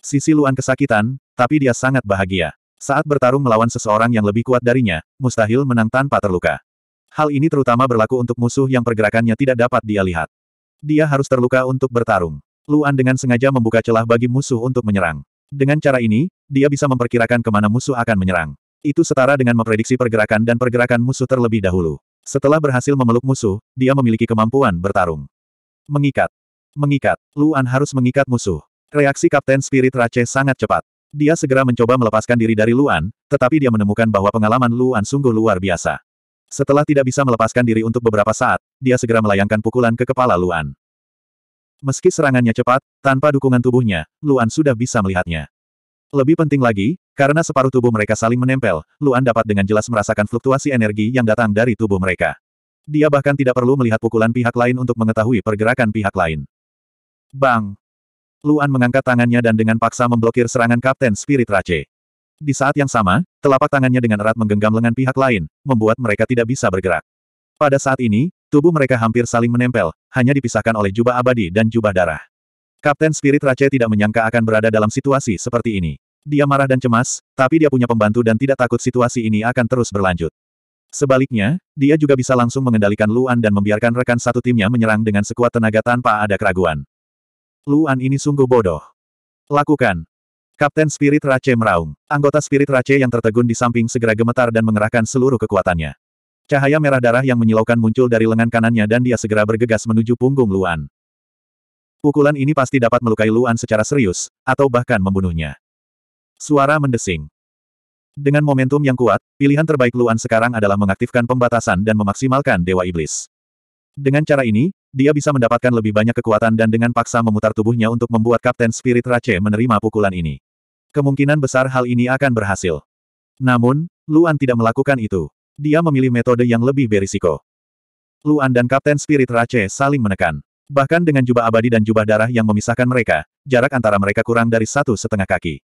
Sisi Luan kesakitan, tapi dia sangat bahagia. Saat bertarung melawan seseorang yang lebih kuat darinya, mustahil menang tanpa terluka. Hal ini terutama berlaku untuk musuh yang pergerakannya tidak dapat dia lihat. Dia harus terluka untuk bertarung. Luan dengan sengaja membuka celah bagi musuh untuk menyerang. Dengan cara ini, dia bisa memperkirakan kemana musuh akan menyerang. Itu setara dengan memprediksi pergerakan dan pergerakan musuh terlebih dahulu. Setelah berhasil memeluk musuh, dia memiliki kemampuan bertarung. Mengikat. Mengikat. Luan harus mengikat musuh. Reaksi Kapten Spirit Rache sangat cepat. Dia segera mencoba melepaskan diri dari Luan, tetapi dia menemukan bahwa pengalaman Luan sungguh luar biasa. Setelah tidak bisa melepaskan diri untuk beberapa saat, dia segera melayangkan pukulan ke kepala Luan. Meski serangannya cepat, tanpa dukungan tubuhnya, Luan sudah bisa melihatnya. Lebih penting lagi, karena separuh tubuh mereka saling menempel, Luan dapat dengan jelas merasakan fluktuasi energi yang datang dari tubuh mereka. Dia bahkan tidak perlu melihat pukulan pihak lain untuk mengetahui pergerakan pihak lain. Bang! Luan mengangkat tangannya dan dengan paksa memblokir serangan Kapten Spirit Rache. Di saat yang sama, telapak tangannya dengan erat menggenggam lengan pihak lain, membuat mereka tidak bisa bergerak. Pada saat ini, tubuh mereka hampir saling menempel, hanya dipisahkan oleh jubah abadi dan jubah darah. Kapten Spirit Rache tidak menyangka akan berada dalam situasi seperti ini. Dia marah dan cemas, tapi dia punya pembantu dan tidak takut situasi ini akan terus berlanjut. Sebaliknya, dia juga bisa langsung mengendalikan Luan dan membiarkan rekan satu timnya menyerang dengan sekuat tenaga tanpa ada keraguan. Luan ini sungguh bodoh. Lakukan. Kapten Spirit Race meraung. Anggota Spirit Race yang tertegun di samping segera gemetar dan mengerahkan seluruh kekuatannya. Cahaya merah darah yang menyilaukan muncul dari lengan kanannya dan dia segera bergegas menuju punggung Luan. Pukulan ini pasti dapat melukai Luan secara serius, atau bahkan membunuhnya. Suara mendesing. Dengan momentum yang kuat, pilihan terbaik Luan sekarang adalah mengaktifkan pembatasan dan memaksimalkan Dewa Iblis. Dengan cara ini, dia bisa mendapatkan lebih banyak kekuatan dan dengan paksa memutar tubuhnya untuk membuat Kapten Spirit Rache menerima pukulan ini. Kemungkinan besar hal ini akan berhasil. Namun, Luan tidak melakukan itu. Dia memilih metode yang lebih berisiko. Luan dan Kapten Spirit Rache saling menekan. Bahkan dengan jubah abadi dan jubah darah yang memisahkan mereka, jarak antara mereka kurang dari satu setengah kaki.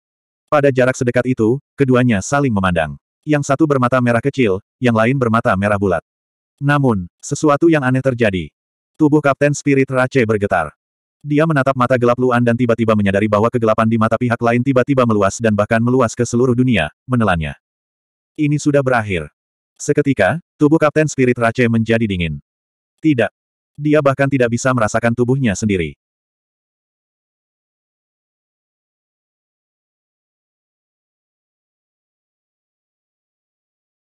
Pada jarak sedekat itu, keduanya saling memandang. Yang satu bermata merah kecil, yang lain bermata merah bulat. Namun, sesuatu yang aneh terjadi. Tubuh Kapten Spirit Rache bergetar. Dia menatap mata gelap Luan dan tiba-tiba menyadari bahwa kegelapan di mata pihak lain tiba-tiba meluas dan bahkan meluas ke seluruh dunia, menelannya. Ini sudah berakhir. Seketika, tubuh Kapten Spirit Rache menjadi dingin. Tidak. Dia bahkan tidak bisa merasakan tubuhnya sendiri.